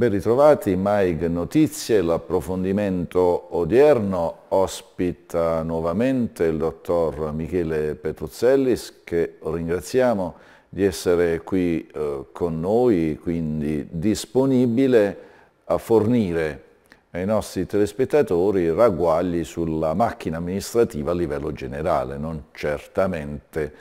Ben ritrovati, Maig Notizie, l'approfondimento odierno ospita nuovamente il dottor Michele Petruzzellis che ringraziamo di essere qui eh, con noi, quindi disponibile a fornire ai nostri telespettatori ragguagli sulla macchina amministrativa a livello generale, non certamente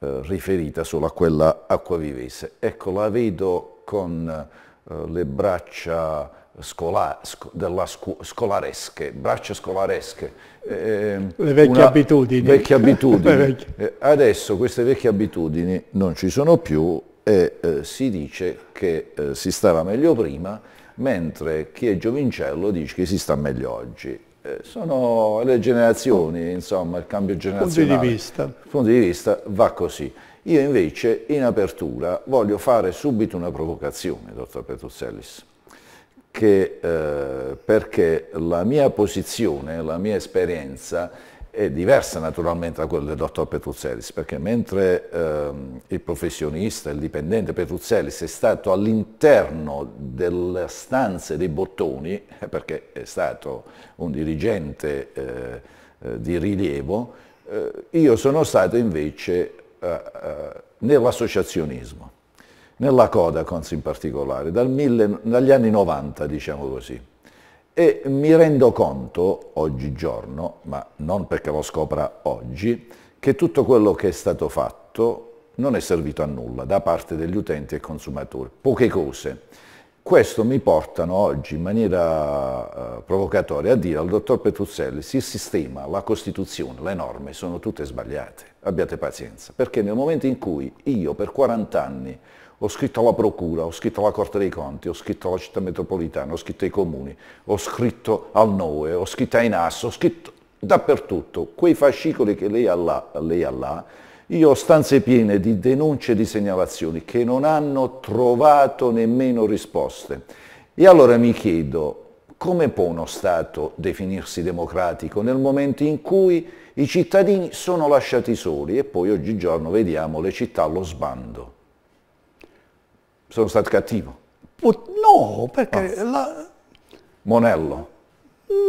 eh, riferita solo a quella acquavivese. Ecco, la vedo con eh, le braccia scola, sco, scu, scolaresche, braccia scolaresche. Eh, le vecchie abitudini. Vecchie abitudini. vecchie. Eh, adesso queste vecchie abitudini non ci sono più e eh, si dice che eh, si stava meglio prima, mentre chi è giovincello dice che si sta meglio oggi. Eh, sono le generazioni, insomma, il cambio generazionale. Punti di vista. Punti di vista va così. Io invece in apertura voglio fare subito una provocazione, dottor Petruzzellis, che, eh, perché la mia posizione, la mia esperienza è diversa naturalmente da quella del dottor Petruzzellis, perché mentre eh, il professionista, il dipendente Petruzzellis è stato all'interno delle stanze dei bottoni, eh, perché è stato un dirigente eh, eh di rilievo, eh, io sono stato invece eh, eh, nell'associazionismo, nella Codacons in particolare, mille, dagli anni 90 diciamo così. E mi rendo conto, oggigiorno, ma non perché lo scopra oggi, che tutto quello che è stato fatto non è servito a nulla da parte degli utenti e consumatori, poche cose questo mi portano oggi in maniera uh, provocatoria a dire al dottor Petruzzelli se il sistema, la Costituzione, le norme sono tutte sbagliate, abbiate pazienza, perché nel momento in cui io per 40 anni ho scritto alla Procura, ho scritto alla Corte dei Conti, ho scritto alla Città Metropolitana, ho scritto ai Comuni, ho scritto al NOE, ho scritto ai NAS, ho scritto dappertutto, quei fascicoli che lei ha là, lei ha là io ho stanze piene di denunce e di segnalazioni che non hanno trovato nemmeno risposte. E allora mi chiedo, come può uno Stato definirsi democratico nel momento in cui i cittadini sono lasciati soli e poi oggigiorno vediamo le città allo sbando? Sono stato cattivo? No, perché... Oh. La... Monello?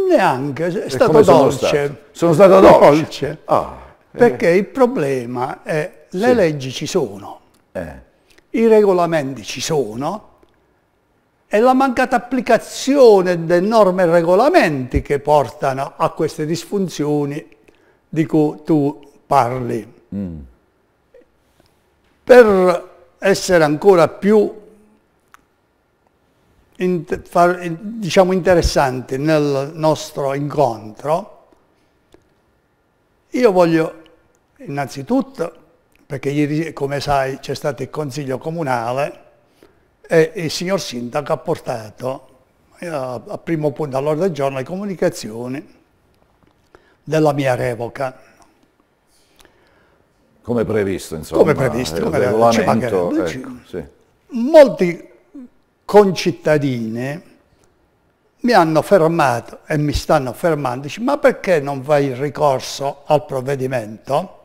Neanche, è stato dolce. Sono stato, sono stato dolce? dolce. Ah. Perché eh. il problema è le sì. leggi ci sono, eh. i regolamenti ci sono è la mancata applicazione delle norme e regolamenti che portano a queste disfunzioni di cui tu parli. Mm. Per essere ancora più in, diciamo interessanti nel nostro incontro, io voglio Innanzitutto perché ieri, come sai, c'è stato il Consiglio Comunale e il signor Sindaco ha portato eh, a primo punto all'ordine del giorno le comunicazioni della mia revoca. Come previsto, insomma. Come previsto, eh, come regolamento. Ecco, sì. Molti concittadini mi hanno fermato e mi stanno fermando, dice, ma perché non fai il ricorso al provvedimento?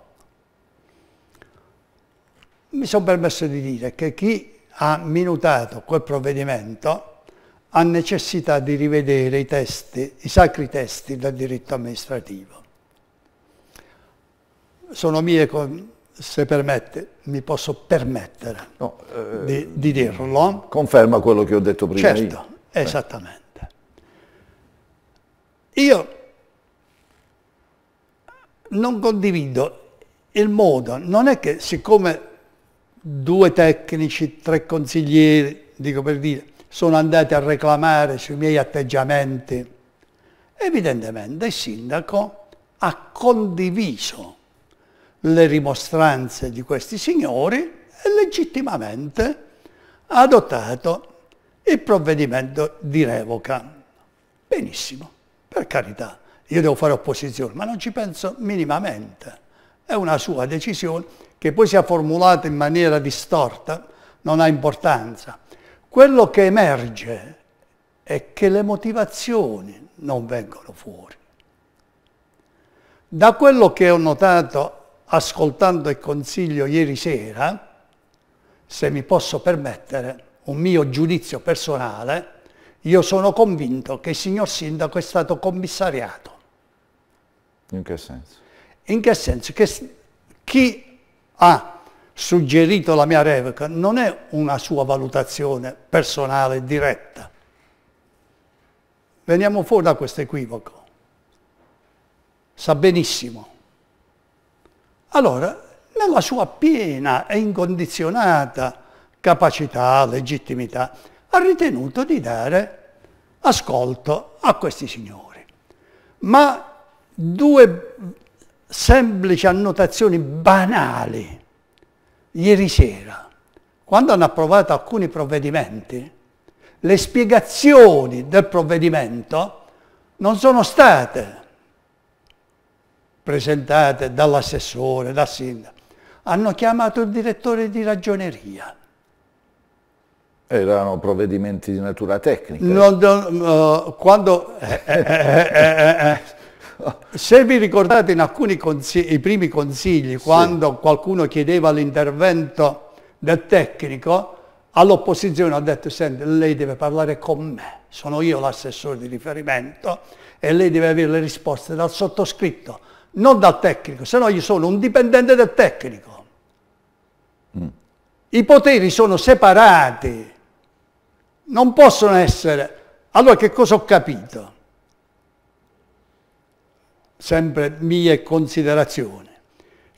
mi sono permesso di dire che chi ha minutato quel provvedimento ha necessità di rivedere i testi, i sacri testi del diritto amministrativo. Sono mie, se permette, mi posso permettere no, eh, di, di, dirlo. Conferma quello che ho detto prima. Certo, io. Eh. esattamente. Io non condivido il modo, non è che siccome due tecnici, tre consiglieri, dico per dire, sono andati a reclamare sui miei atteggiamenti. Evidentemente il sindaco ha condiviso le rimostranze di questi signori e legittimamente ha adottato il provvedimento di revoca. Benissimo, per carità, io devo fare opposizione, ma non ci penso minimamente è una sua decisione che poi sia formulata in maniera distorta non ha importanza. Quello che emerge è che le motivazioni non vengono fuori. Da quello che ho notato ascoltando il consiglio ieri sera, se mi posso permettere un mio giudizio personale, io sono convinto che il signor sindaco è stato commissariato. In che senso? In che senso? Che chi ha suggerito la mia revoca non è una sua valutazione personale diretta. Veniamo fuori da questo equivoco. Sa benissimo. Allora, nella sua piena e incondizionata capacità, legittimità, ha ritenuto di dare ascolto a questi signori. Ma due semplici annotazioni banali. Ieri sera, quando hanno approvato alcuni provvedimenti, le spiegazioni del provvedimento non sono state presentate dall'assessore, dal sindaco. Hanno chiamato il direttore di ragioneria. Erano provvedimenti di natura tecnica. Non, non, uh, quando... Eh, eh, eh, Se vi ricordate in alcuni consigli, i primi consigli, quando qualcuno chiedeva l'intervento del tecnico, all'opposizione ha detto, senti, lei deve parlare con me, sono io l'assessore di riferimento e lei deve avere le risposte dal sottoscritto, non dal tecnico, se no io sono un dipendente del tecnico. Mm. I poteri sono separati, non possono essere... Allora che cosa ho capito? sempre mie considerazioni,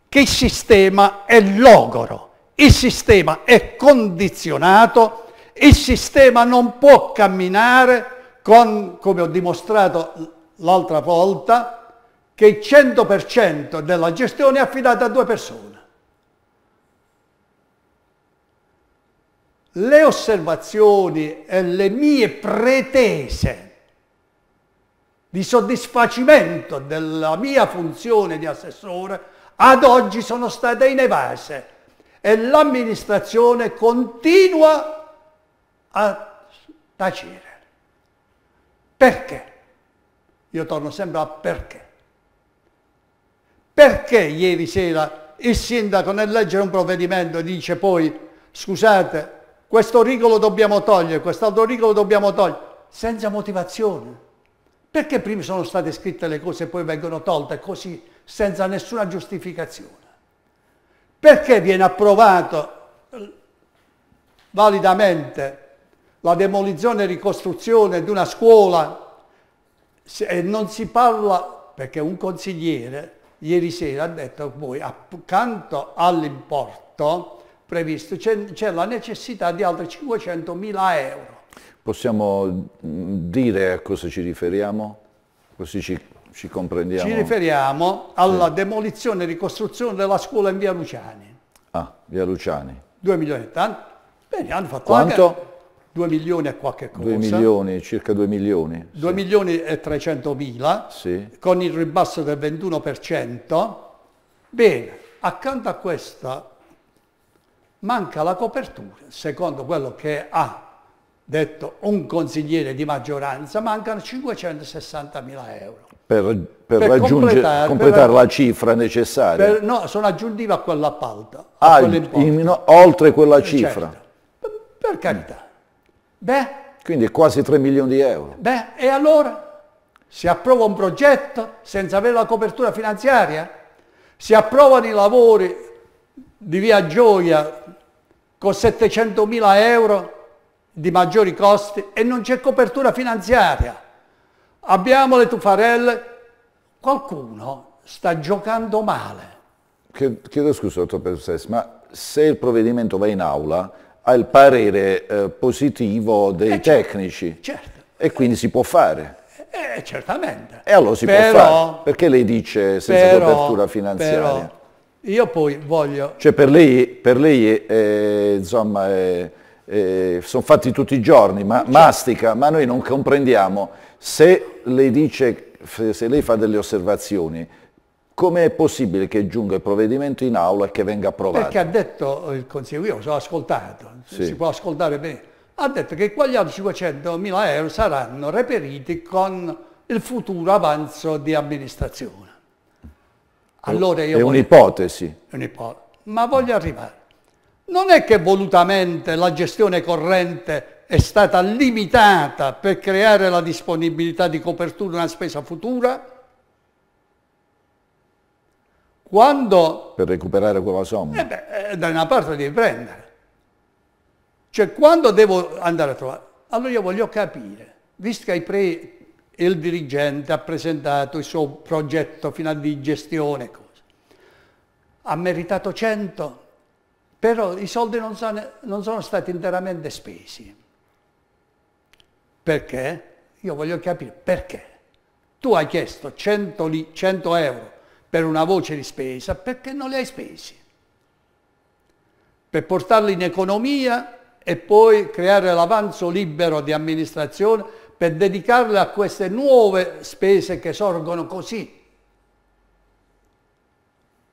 che il sistema è logoro, il sistema è condizionato, il sistema non può camminare con, come ho dimostrato l'altra volta, che il 100% della gestione è affidata a due persone. Le osservazioni e le mie pretese di soddisfacimento della mia funzione di assessore ad oggi sono state inevase e l'amministrazione continua a tacere. Perché? Io torno sempre a perché. Perché ieri sera il sindaco nel leggere un provvedimento dice poi scusate, questo rigolo dobbiamo togliere, quest'altro rigolo dobbiamo togliere, senza motivazione. Perché prima sono state scritte le cose e poi vengono tolte così senza nessuna giustificazione? Perché viene approvato eh, validamente la demolizione e ricostruzione di una scuola e non si parla, perché un consigliere ieri sera ha detto poi accanto all'importo previsto c'è la necessità di altri 500.000 euro Possiamo mm, dire a cosa ci riferiamo? Così ci, ci comprendiamo. Ci riferiamo alla sì. demolizione e ricostruzione della scuola in via Luciani. Ah, via Luciani. 2 milioni e tanto. Bene, hanno fatto Quanto? Anche 2 milioni e qualche cosa. 2 milioni, circa 2 milioni. 2 sì. milioni e 300 mila, sì. con il ribasso del 21%. Bene, accanto a questa manca la copertura, secondo quello che ha detto un consigliere di maggioranza, mancano 560 mila euro. Per, per, per completare, completare per, la cifra necessaria? no, sono aggiuntivo a quell'appalto. Ah, no, oltre quella eh, certo. cifra? Certo. Per carità. Beh, Quindi quasi 3 milioni di euro. Beh, e allora? Si approva un progetto senza avere la copertura finanziaria? Si approvano i lavori di Via Gioia con 700 mila euro di maggiori costi e non c'è copertura finanziaria. Abbiamo le tuffarelle, qualcuno sta giocando male. Chiedo scusa, dottor Persès, ma se il provvedimento va in aula ha il parere eh, positivo dei eh, certo, tecnici certo. e quindi si può fare. Eh, eh certamente. E allora si però, può fare. Perché lei dice senza però, copertura finanziaria? Però, io poi voglio... Cioè per lei, per lei è, eh, insomma, è, eh, sono fatti tutti i giorni, ma certo. mastica, ma noi non comprendiamo se lei, dice, se lei fa delle osservazioni, come è possibile che giunga il provvedimento in aula e che venga approvato? Perché ha detto il Consiglio, io sono ascoltato, sì. si può ascoltare bene, ha detto che quegli altri 500 mila euro saranno reperiti con il futuro avanzo di amministrazione. Allora è un'ipotesi. Un'ipotesi, ma voglio arrivare non è che volutamente la gestione corrente è stata limitata per creare la disponibilità di copertura di una spesa futura? Quando... Per recuperare quella somma. Eh beh, eh, da una parte devi prendere. Cioè quando devo andare a trovare... Allora io voglio capire, visto che pre... il dirigente ha presentato il suo progetto finale di gestione, cosa, ha meritato 100? però i soldi non sono, non sono stati interamente spesi. Perché? Io voglio capire perché. Tu hai chiesto 100, li, 100 euro per una voce di spesa, perché non li hai spesi? Per portarli in economia e poi creare l'avanzo libero di amministrazione per dedicarle a queste nuove spese che sorgono così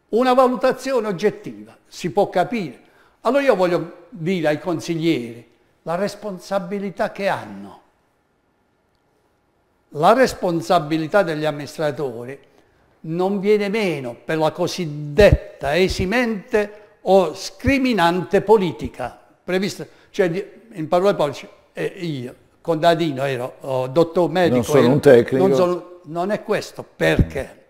una valutazione oggettiva, si può capire. Allora io voglio dire ai consiglieri la responsabilità che hanno. La responsabilità degli amministratori non viene meno per la cosiddetta esimente o scriminante politica prevista, cioè in parole povere, eh, io, contadino ero, oh, dottor medico, non sono ero, un tecnico, non, sono, non è questo, perché?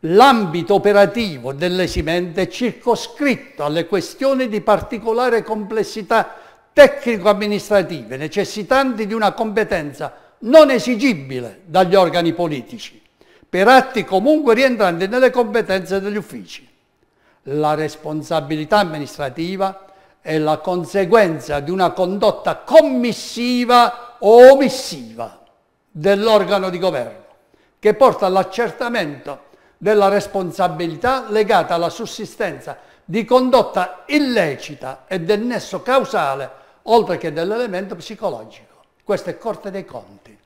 l'ambito operativo dell'esimente è circoscritto alle questioni di particolare complessità tecnico-amministrative, necessitanti di una competenza non esigibile dagli organi politici, per atti comunque rientranti nelle competenze degli uffici. La responsabilità amministrativa è la conseguenza di una condotta commissiva o omissiva dell'organo di governo, che porta all'accertamento della responsabilità legata alla sussistenza di condotta illecita e del nesso causale, oltre che dell'elemento psicologico. Questa è Corte dei Conti.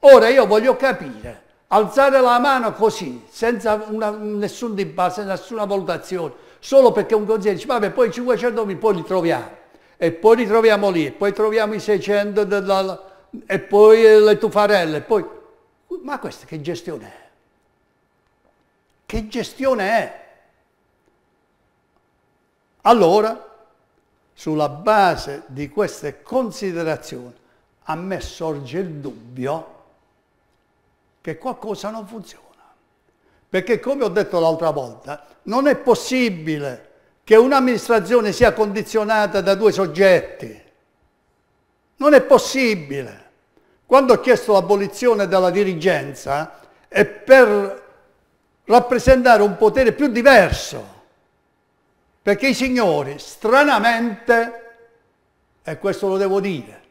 Ora io voglio capire, alzare la mano così, senza una, nessun dibattito, senza nessuna valutazione, solo perché un consigliere dice, vabbè, poi 500 500.000 poi li troviamo, e poi li troviamo lì, e poi troviamo i 600, della, e poi le tufarelle, poi... Ma questa che gestione è? Che gestione è? Allora, sulla base di queste considerazioni, a me sorge il dubbio che qualcosa non funziona. Perché come ho detto l'altra volta, non è possibile che un'amministrazione sia condizionata da due soggetti. Non è possibile. Quando ho chiesto l'abolizione della dirigenza è per rappresentare un potere più diverso, perché i signori stranamente, e questo lo devo dire,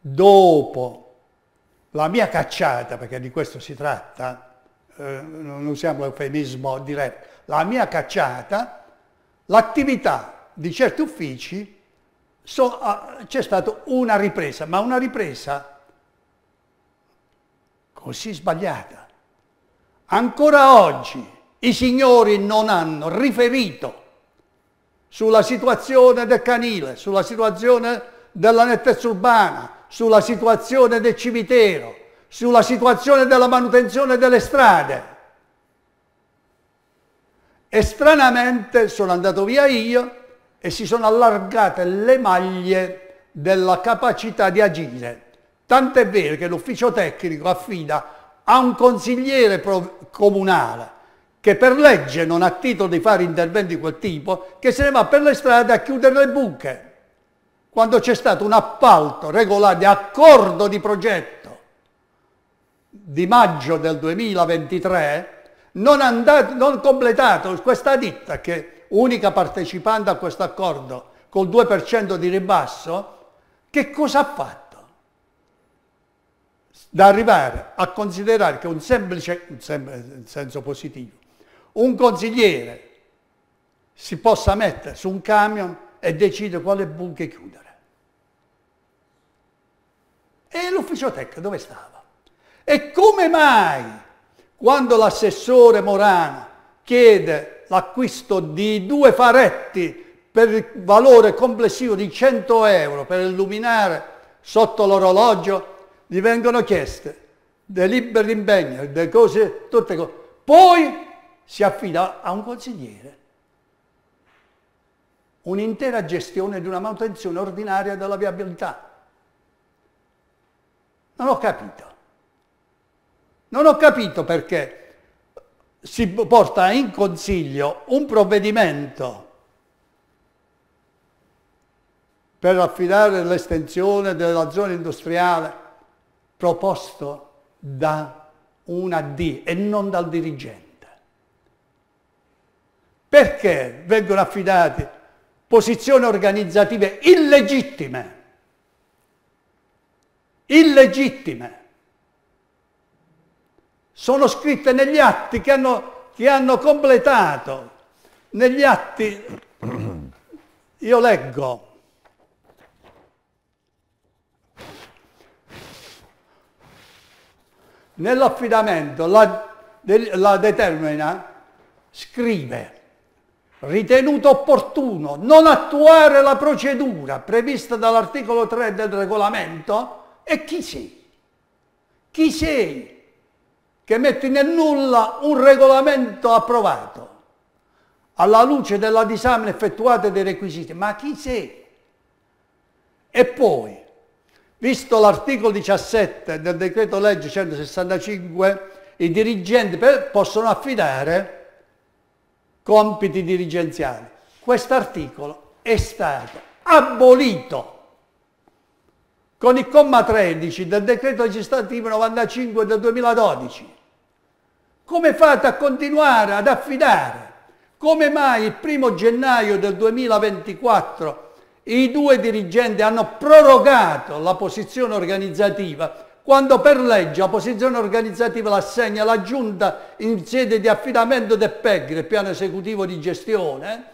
dopo la mia cacciata, perché di questo si tratta, eh, non usiamo l'eufemismo diretto, la mia cacciata, l'attività di certi uffici so, ah, c'è stata una ripresa, ma una ripresa così sbagliata Ancora oggi i signori non hanno riferito sulla situazione del canile, sulla situazione della nettezza urbana, sulla situazione del cimitero, sulla situazione della manutenzione delle strade. E stranamente sono andato via io e si sono allargate le maglie della capacità di agire. Tant'è vero che l'ufficio tecnico affida a un consigliere comunale che per legge non ha titolo di fare interventi di quel tipo, che se ne va per le strade a chiudere le buche, quando c'è stato un appalto regolare di accordo di progetto di maggio del 2023, non, andato, non completato questa ditta che unica partecipante a questo accordo col 2% di ribasso, che cosa ha fatto? da arrivare a considerare che un semplice, un semplice in senso positivo, un consigliere si possa mettere su un camion e decide quale bunker chiudere. E l'ufficio tecnico dove stava? E come mai quando l'assessore Morano chiede l'acquisto di due faretti per il valore complessivo di 100 euro per illuminare sotto l'orologio gli vengono chieste dei liberi impegni, delle cose, tutte cose. Poi si affida a un consigliere un'intera gestione di una manutenzione ordinaria della viabilità. Non ho capito. Non ho capito perché si porta in consiglio un provvedimento per affidare l'estensione della zona industriale proposto da un AD e non dal dirigente. Perché vengono affidate posizioni organizzative illegittime? Illegittime. Sono scritte negli atti che hanno, che hanno completato, negli atti, io leggo, nell'affidamento la, la determina, scrive ritenuto opportuno non attuare la procedura prevista dall'articolo 3 del regolamento e chi sei? Chi sei che metti nel nulla un regolamento approvato alla luce della disamina effettuata dei requisiti? Ma chi sei? E poi Visto l'articolo 17 del decreto legge 165, i dirigenti per, possono affidare compiti dirigenziali. Quest'articolo è stato abolito con il comma 13 del decreto legislativo 95 del 2012. Come fate a continuare ad affidare? Come mai il primo gennaio del 2024 i due dirigenti hanno prorogato la posizione organizzativa quando per legge la posizione organizzativa l'assegna la Giunta in sede di affidamento del PEG, del piano esecutivo di gestione,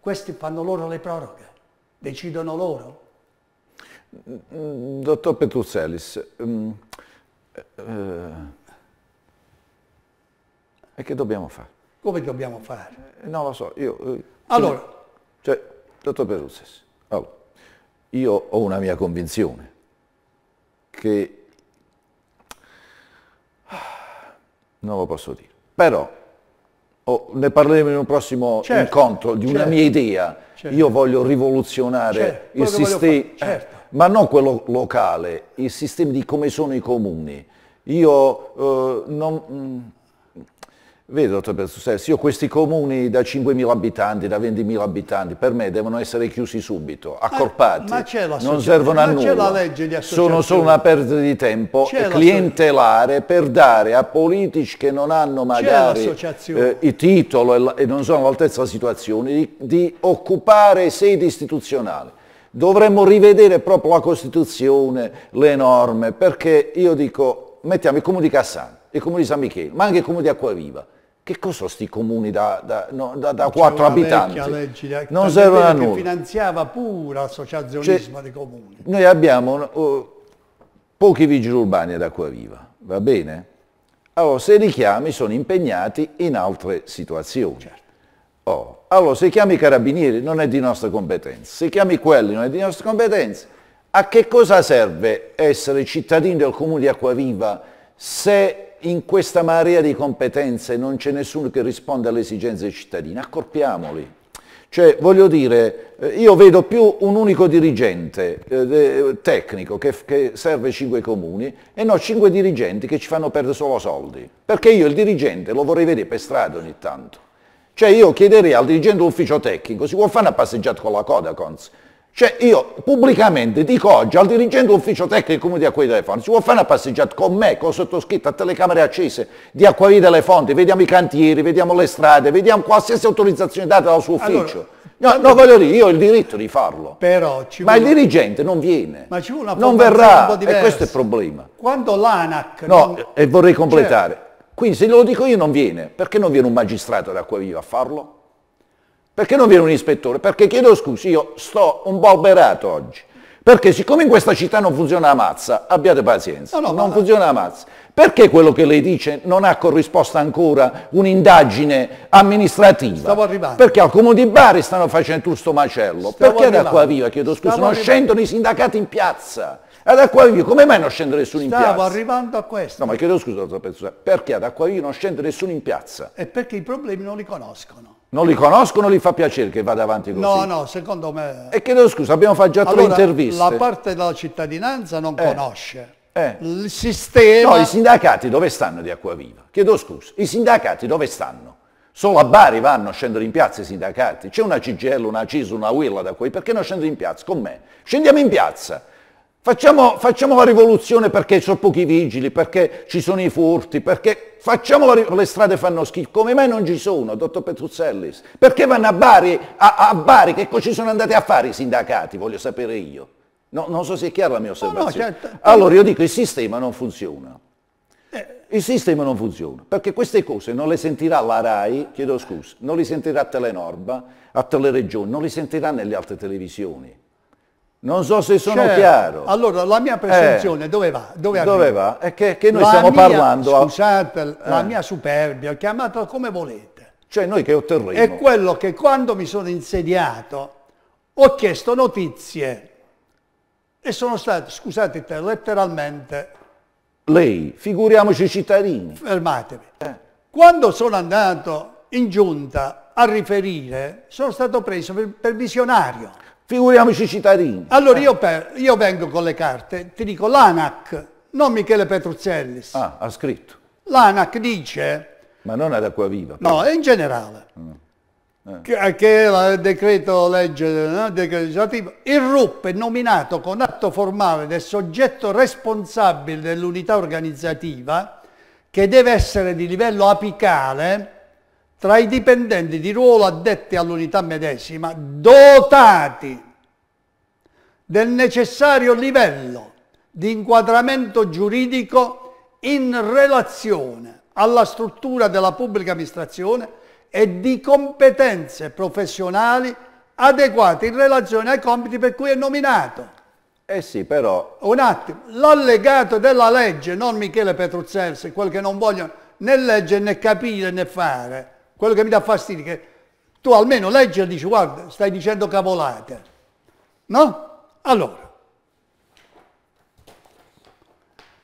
questi fanno loro le proroghe, decidono loro. Mm, dottor Petruzzelis, um, mm, eh, eh, e che dobbiamo fare? Come dobbiamo fare? Eh, non lo so, io... Eh, allora... Cioè, dottor Petruzzelis, allora, oh, io ho una mia convinzione che non lo posso dire, però oh, ne parleremo in un prossimo certo, incontro di certo, una mia idea. Certo. Io voglio rivoluzionare certo, il sistema, eh, ma non quello locale, il sistema di come sono i comuni. Io eh, non... Mh, mm, Vedo, dottor Bertusselli, io questi comuni da 5.000 abitanti, da 20.000 abitanti, per me devono essere chiusi subito, accorpati, ma, ma non servono a nulla, la legge, sono solo una perdita di tempo clientelare per dare a politici che non hanno magari eh, il titolo e, non sono all'altezza della situazione di, di occupare sedi istituzionali dovremmo rivedere proprio la Costituzione, le norme, perché io dico, mettiamo il comune di Cassano, il comune di San Michele, ma anche il comune di Acquaviva, che cosa sti comuni da, da, no, da, da 4 abitanti? Legge, eh, non servono a nulla. finanziava pure l'associazionismo cioè, dei comuni. Noi abbiamo uh, pochi vigili urbani ad Acquaviva, va bene? Allora, se li chiami sono impegnati in altre situazioni. Certo. Oh, allora, se chiami i carabinieri non è di nostra competenza, se chiami quelli non è di nostra competenza, a che cosa serve essere cittadini del comune di Acquaviva se in questa marea di competenze non c'è nessuno che risponde alle esigenze dei cittadini, accorpiamoli. Cioè, voglio dire, eh, io vedo più un unico dirigente eh, eh, tecnico che, che, serve cinque comuni e no cinque dirigenti che ci fanno perdere solo soldi. Perché io il dirigente lo vorrei vedere per strada ogni tanto. Cioè io chiederei al dirigente dell'ufficio tecnico, si può fare una passeggiata con la Codacons? Cioè io pubblicamente dico oggi al dirigente ufficio tecnico comune di Acquai delle Fonti, si vuole fare una passeggiata con me, con sottoscritto a telecamere accese di Acquai delle Fonti, vediamo i cantieri, vediamo le strade, vediamo qualsiasi autorizzazione data dal suo ufficio. Allora, no, no, voglio dire, io ho il diritto di farlo. Però ci ma il dirigente non viene, Ma ci vuole una non verrà, e questo è il problema. Quando l'ANAC... No, non... e vorrei cioè completare. Certo. Quindi se lo dico io non viene, perché non viene un magistrato da Acquaviva a farlo? Perché non viene un ispettore? Perché chiedo scusi, io sto un po' oberato oggi. Perché siccome in questa città non funziona la mazza, abbiate pazienza, no, no, non ma... funziona la mazza. Perché quello che lei dice non ha corrisposto ancora un'indagine amministrativa? Stavo arrivando. Perché al Comune di Bari stanno facendo tutto sto macello. Stavo Perché arrivando. ad Acquaviva, chiedo scusa, Stavo non arrivando. scendono i sindacati in piazza? Ad ah, Acquaviva come mai non scende nessuno in piazza? Stavo arrivando a questo. No, ma chiedo scusa, dottor Pezzusa, perché ad Acquaviva non scende nessuno in piazza? È perché i problemi non li conoscono non li conoscono, li fa piacere che vada avanti così. No, no, secondo me... E chiedo scusa, abbiamo fatto già allora, tre interviste. La parte della cittadinanza non eh. conosce. Eh. Il sistema... No, i sindacati dove stanno di Acquaviva? Chiedo scusa, i sindacati dove stanno? Solo a Bari vanno scendono in piazza i sindacati. C'è una CGL, una CIS, una UIL da qui, perché non scendono in piazza? Con me. Scendiamo in piazza. Facciamo, facciamo, la rivoluzione perché ci sono pochi vigili, perché ci sono i furti, perché facciamo la, le strade fanno schifo. Come mai non ci sono, dottor Petruzzellis? Perché vanno a Bari, a, a Bari che cosa ci sono andati a fare i sindacati, voglio sapere io. No, non so se è chiara la mia osservazione. No, no, certo. Allora io dico il sistema non funziona. Eh. Il sistema non funziona, perché queste cose non le sentirà la RAI, chiedo scusa, non le sentirà Telenorba, a Teleregione, non le sentirà nelle altre televisioni. Non so se sono cioè, chiaro. Allora, la mia eh, percezione eh, dove va? Dove, dove va? È che, che noi la stiamo mia, parlando... Scusate, a... Eh. la mia superbia, chiamatela come volete. Cioè noi che otterremo. È quello che quando mi sono insediato ho chiesto notizie e sono stato, scusate te, letteralmente... Lei, figuriamoci i cittadini. Fermatevi. Eh. Quando sono andato in giunta a riferire, sono stato preso per, per visionario figuriamoci i cittadini. Allora eh. io, per, io, vengo con le carte, ti dico l'ANAC, non Michele Petruzzellis. Ah, ha scritto. L'ANAC dice... Ma non ad Acquaviva. No, è in generale. Mm. Eh. Che, eh, che il decreto legge no, eh, decreto legislativo, il RUP è nominato con atto formale del soggetto responsabile dell'unità organizzativa che deve essere di livello apicale tra i dipendenti di ruolo addetti all'unità medesima dotati del necessario livello di inquadramento giuridico in relazione alla struttura della pubblica amministrazione e di competenze professionali adeguate in relazione ai compiti per cui è nominato. Eh sì, però... Un attimo, l'allegato della legge, non Michele Petruzzelsi, quel che non vogliono né leggere né capire né fare, quello che mi dà fastidio è che tu almeno leggi e dici guarda, stai dicendo cavolate. No? Allora,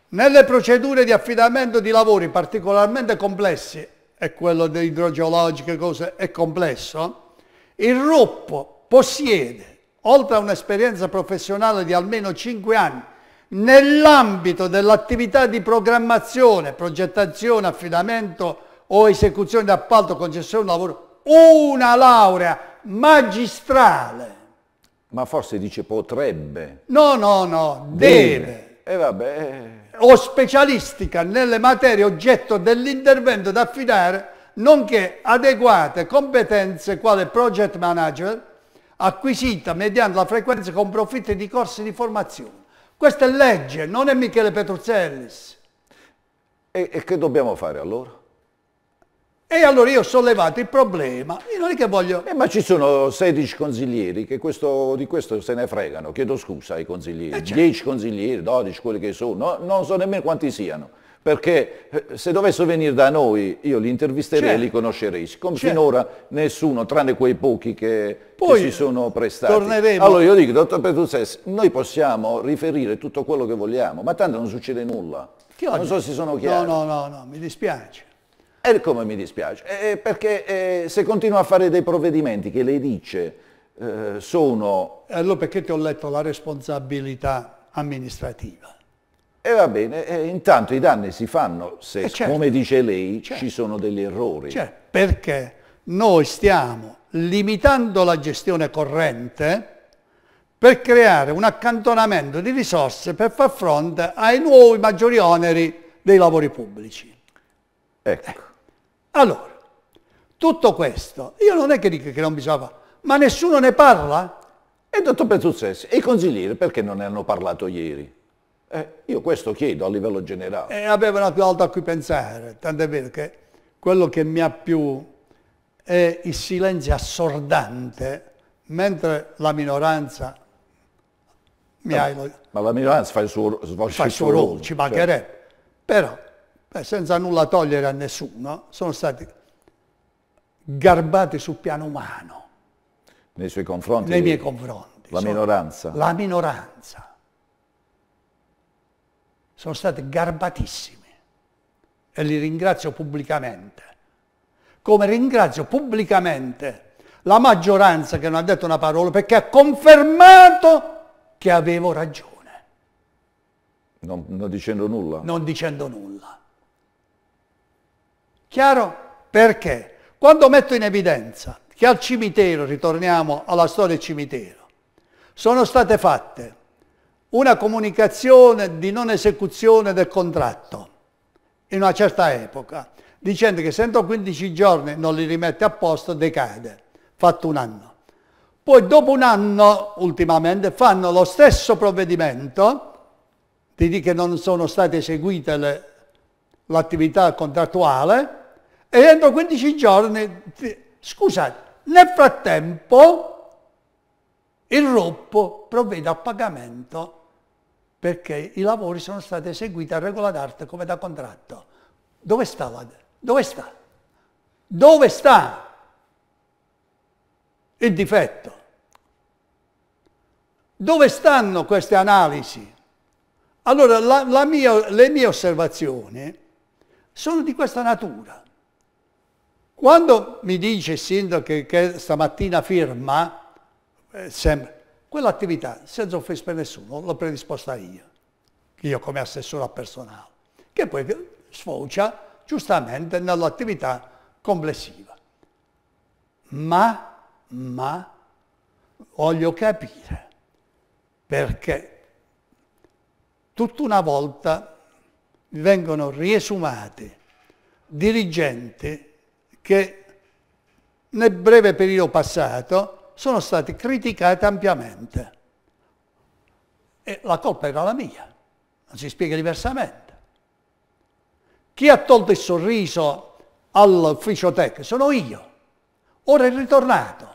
nelle procedure di affidamento di lavori particolarmente complessi, e quello di idrogeologiche cose è complesso, il RUP possiede, oltre a un'esperienza professionale di almeno 5 anni, nell'ambito dell'attività di programmazione, progettazione, affidamento, o esecuzione d'appalto, concessione di lavoro, una laurea magistrale. Ma forse dice potrebbe. No, no, no, deve. E Eh, o specialistica nelle materie oggetto dell'intervento da affidare, nonché adeguate competenze quale project manager acquisita mediante la frequenza con profitti di corsi di formazione. Questa è legge, non è Michele Petruzzellis. e, e che dobbiamo fare allora? E allora io ho sollevato il problema, io non è che voglio... Eh, ma ci sono 16 consiglieri che questo, di questo se ne fregano, chiedo scusa ai consiglieri, eh, certo. 10 consiglieri, 12 quelli che sono, no, non so nemmeno quanti siano, perché eh, se dovessero venire da noi io li intervisterei certo. e li certo. conoscerei, come certo. finora nessuno, tranne quei pochi che, Poi, che si sono prestati. Torneremo. Allora io dico, dottor Petruzes, noi possiamo riferire tutto quello che vogliamo, ma tanto non succede nulla. Non so se sono chiaro. No, no, no, no, mi dispiace. E come mi dispiace? Eh, perché eh, se continua a fare dei provvedimenti che lei dice eh, sono... Allora perché ti ho letto la responsabilità amministrativa? E va bene, intanto i danni si fanno se, eh, certo. come dice lei, certo. ci sono degli errori. Certo. Perché noi stiamo limitando la gestione corrente per creare un accantonamento di risorse per far fronte ai nuovi maggiori oneri dei lavori pubblici. Ecco. Allora, tutto questo, io non è che dico che non bisogna fare, ma nessuno ne parla? E dottor Petruzzessi, e i consiglieri perché non ne hanno parlato ieri? Eh, io questo chiedo a livello generale. E eh, avevano più altro a cui pensare, tanto è vero che quello che mi ha più è il silenzio assordante, mentre la minoranza mi ah, ha... Ma la minoranza fa il suo, fa il suo ruolo, ruolo, ci certo. mancherebbe. Cioè. Però eh, senza nulla togliere a nessuno, sono stati garbati sul piano umano. Nei suoi confronti? Nei miei confronti. La minoranza? La minoranza. Sono stati garbatissimi e li ringrazio pubblicamente. Come ringrazio pubblicamente la maggioranza che non ha detto una parola perché ha confermato che avevo ragione. Non, non dicendo nulla? Non dicendo nulla. Chiaro? Perché? Quando metto in evidenza che al cimitero, ritorniamo alla storia del cimitero, sono state fatte una comunicazione di non esecuzione del contratto in una certa epoca, dicendo che se entro 15 giorni non li rimette a posto decade, fatto un anno. Poi dopo un anno, ultimamente, fanno lo stesso provvedimento di dire che non sono state eseguite l'attività contrattuale e entro 15 giorni, scusate, nel frattempo il RUP provvede al pagamento perché i lavori sono stati eseguiti a regola d'arte come da contratto. Dove sta la... Dove sta? Dove sta il difetto? Dove stanno queste analisi? Allora la, la mia, le mie osservazioni sono di questa natura. Quando mi dice il sindaco che, che stamattina firma, eh, sempre, quell'attività, senza offesa per nessuno, l'ho predisposta io, io come assessore a personale, che poi sfocia giustamente nell'attività complessiva. Ma, ma, voglio capire perché tutta una volta vengono riesumati dirigenti che nel breve periodo passato sono state criticate ampiamente. E la colpa era la mia, non si spiega diversamente. Chi ha tolto il sorriso all'ufficio tech sono io. Ora è ritornato.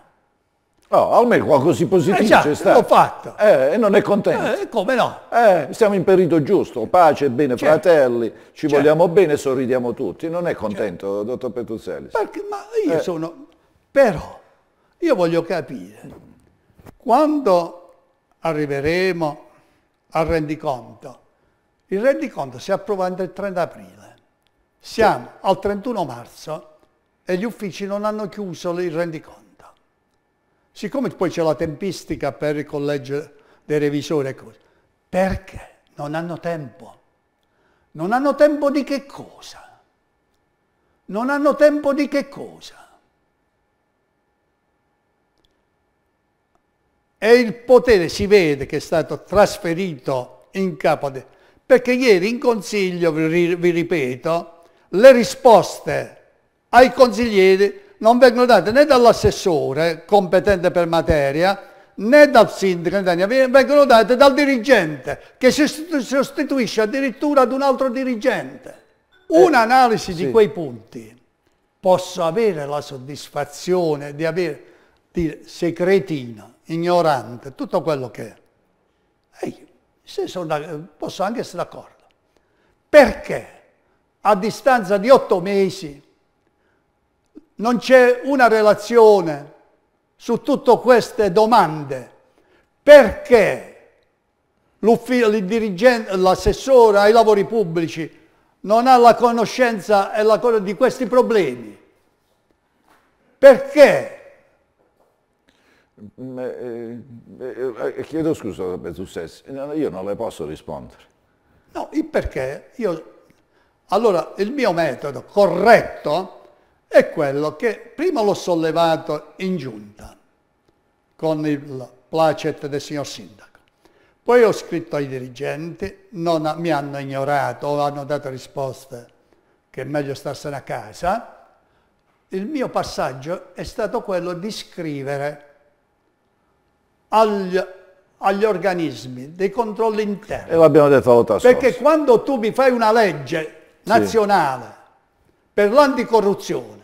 No, almeno qualcosa di positivo eh c'è stato. L'ho fatto. Eh, e non è contento. Eh, come no? Eh, siamo in periodo giusto, pace, bene, certo. fratelli, ci certo. vogliamo bene, sorridiamo tutti. Non è contento, certo. dottor Petruzzelli. Perché, ma io eh. sono... Però, io voglio capire, quando arriveremo al rendiconto, il rendiconto si approva entro il 30 aprile, siamo al 31 marzo e gli uffici non hanno chiuso il rendiconto. Siccome poi c'è la tempistica per il collegio dei revisori e cose, perché non hanno tempo? Non hanno tempo di che cosa? Non hanno tempo di che cosa? E il potere si vede che è stato trasferito in capo a... Perché ieri in consiglio, vi ripeto, le risposte ai consiglieri non vengono date né dall'assessore competente per materia né dal sindaco, vengono date dal dirigente che si sostituisce addirittura ad un altro dirigente. Un'analisi eh, di quei punti posso avere la soddisfazione di avere di secretino, ignorante, tutto quello che è. Ehi, sono, posso anche essere d'accordo. Perché a distanza di otto mesi non c'è una relazione su tutte queste domande. Perché l'assessore ai lavori pubblici non ha la conoscenza la co di questi problemi? Perché? Mm, eh, eh, eh, chiedo scusa per io non le posso rispondere. No, il perché? Io... Allora, il mio metodo corretto è quello che prima l'ho sollevato in giunta con il placet del signor Sindaco. Poi ho scritto ai dirigenti, non, mi hanno ignorato hanno dato risposte che è meglio starsene a casa. Il mio passaggio è stato quello di scrivere agli, agli organismi dei controlli interni. E lo abbiamo detto la volta scorsa. Perché quando tu mi fai una legge nazionale sì. per l'anticorruzione,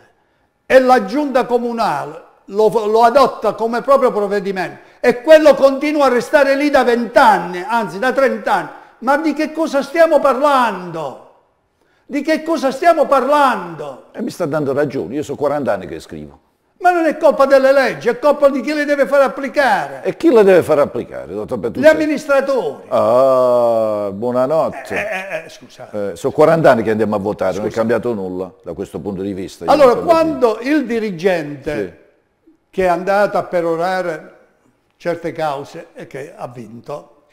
e la giunta comunale lo, lo, adotta come proprio provvedimento e quello continua a restare lì da vent'anni, anzi da trent'anni. Ma di che cosa stiamo parlando? Di che cosa stiamo parlando? E mi sta dando ragione, io sono 40 anni che scrivo. Ma non è colpa delle leggi, è colpa di chi le deve far applicare. E chi le deve far applicare, dottor Petrucci? Gli amministratori. Ah, buonanotte. Eh, eh, eh scusate. Eh, sono 40 anni che andiamo a votare, scusate. non è cambiato nulla da questo punto di vista. Allora, quando il dirigente sì. che è andato a perorare certe cause e che ha vinto,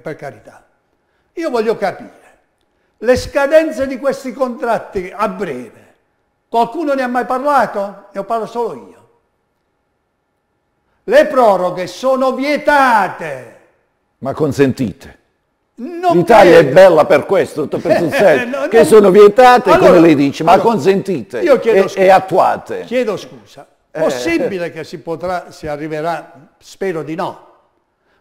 per carità, io voglio capire, le scadenze di questi contratti a breve, Qualcuno ne ha mai parlato? Ne ho parlato solo io. Le proroghe sono vietate. Ma consentite. Non L'Italia credo. è bella per questo, per tutto no, che non... sono vietate, allora, come lei dice, ma allora, consentite e, e, attuate. Chiedo scusa. È eh. Possibile eh. che si potrà, si arriverà, spero di no,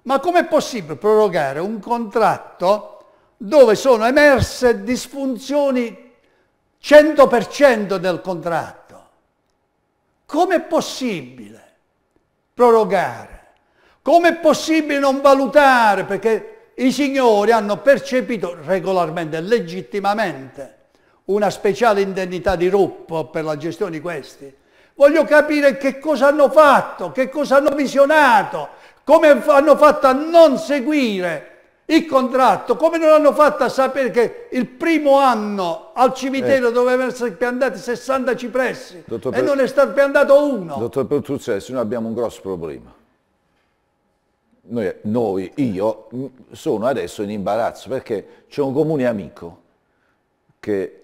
ma com'è possibile prorogare un contratto dove sono emerse disfunzioni 100% del contratto. Com'è possibile prorogare? Com'è possibile non valutare? Perché i signori hanno percepito regolarmente, legittimamente, una speciale indennità di ruppo per la gestione di questi. Voglio capire che cosa hanno fatto, che cosa hanno visionato, come hanno fatto a non seguire il contratto, come non hanno fatto a sapere che il primo anno al cimitero eh. dovevano essere piantati 60 cipressi Dottor e per... non è stato piantato uno? Dottor Pertuzzessi, noi abbiamo un grosso problema. Noi, noi, io, sono adesso in imbarazzo perché c'è un comune amico che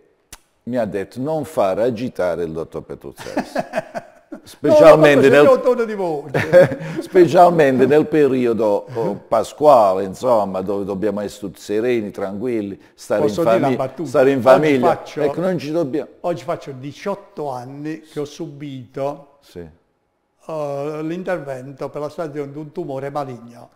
mi ha detto non far agitare il dottor Petruzzese. Specialmente, no, nel... specialmente nel periodo oh, pasquale, insomma, dove dobbiamo essere sereni, tranquilli, stare Posso in, famiglia. stare in famiglia. Oggi faccio, ecco, non ci dobbiamo... oggi faccio 18 anni che ho subito sì. uh, l'intervento per la stagione di un tumore maligno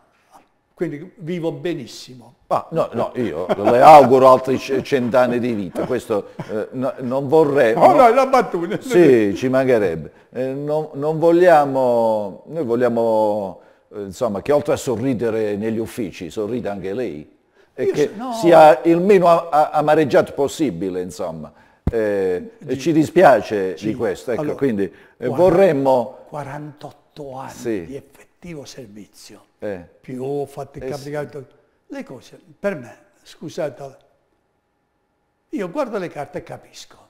quindi vivo benissimo. Ah, no, no, io le auguro altri cent'anni di vita, questo eh, no, non vorrei... Oh no, la battuta! Sì, ci mancherebbe. Eh, non, non, vogliamo, noi vogliamo eh, insomma, che oltre a sorridere negli uffici, sorrida anche lei e io che no. sia il meno amareggiato possibile, insomma. Eh, G- ci dispiace G- di questo, ecco, allora, quindi 40, eh, vorremmo... 48 anni sì cattivo servizio, eh. più oh, fatti eh capitare sì. le cose. Per me, scusate, io guardo le carte e capisco.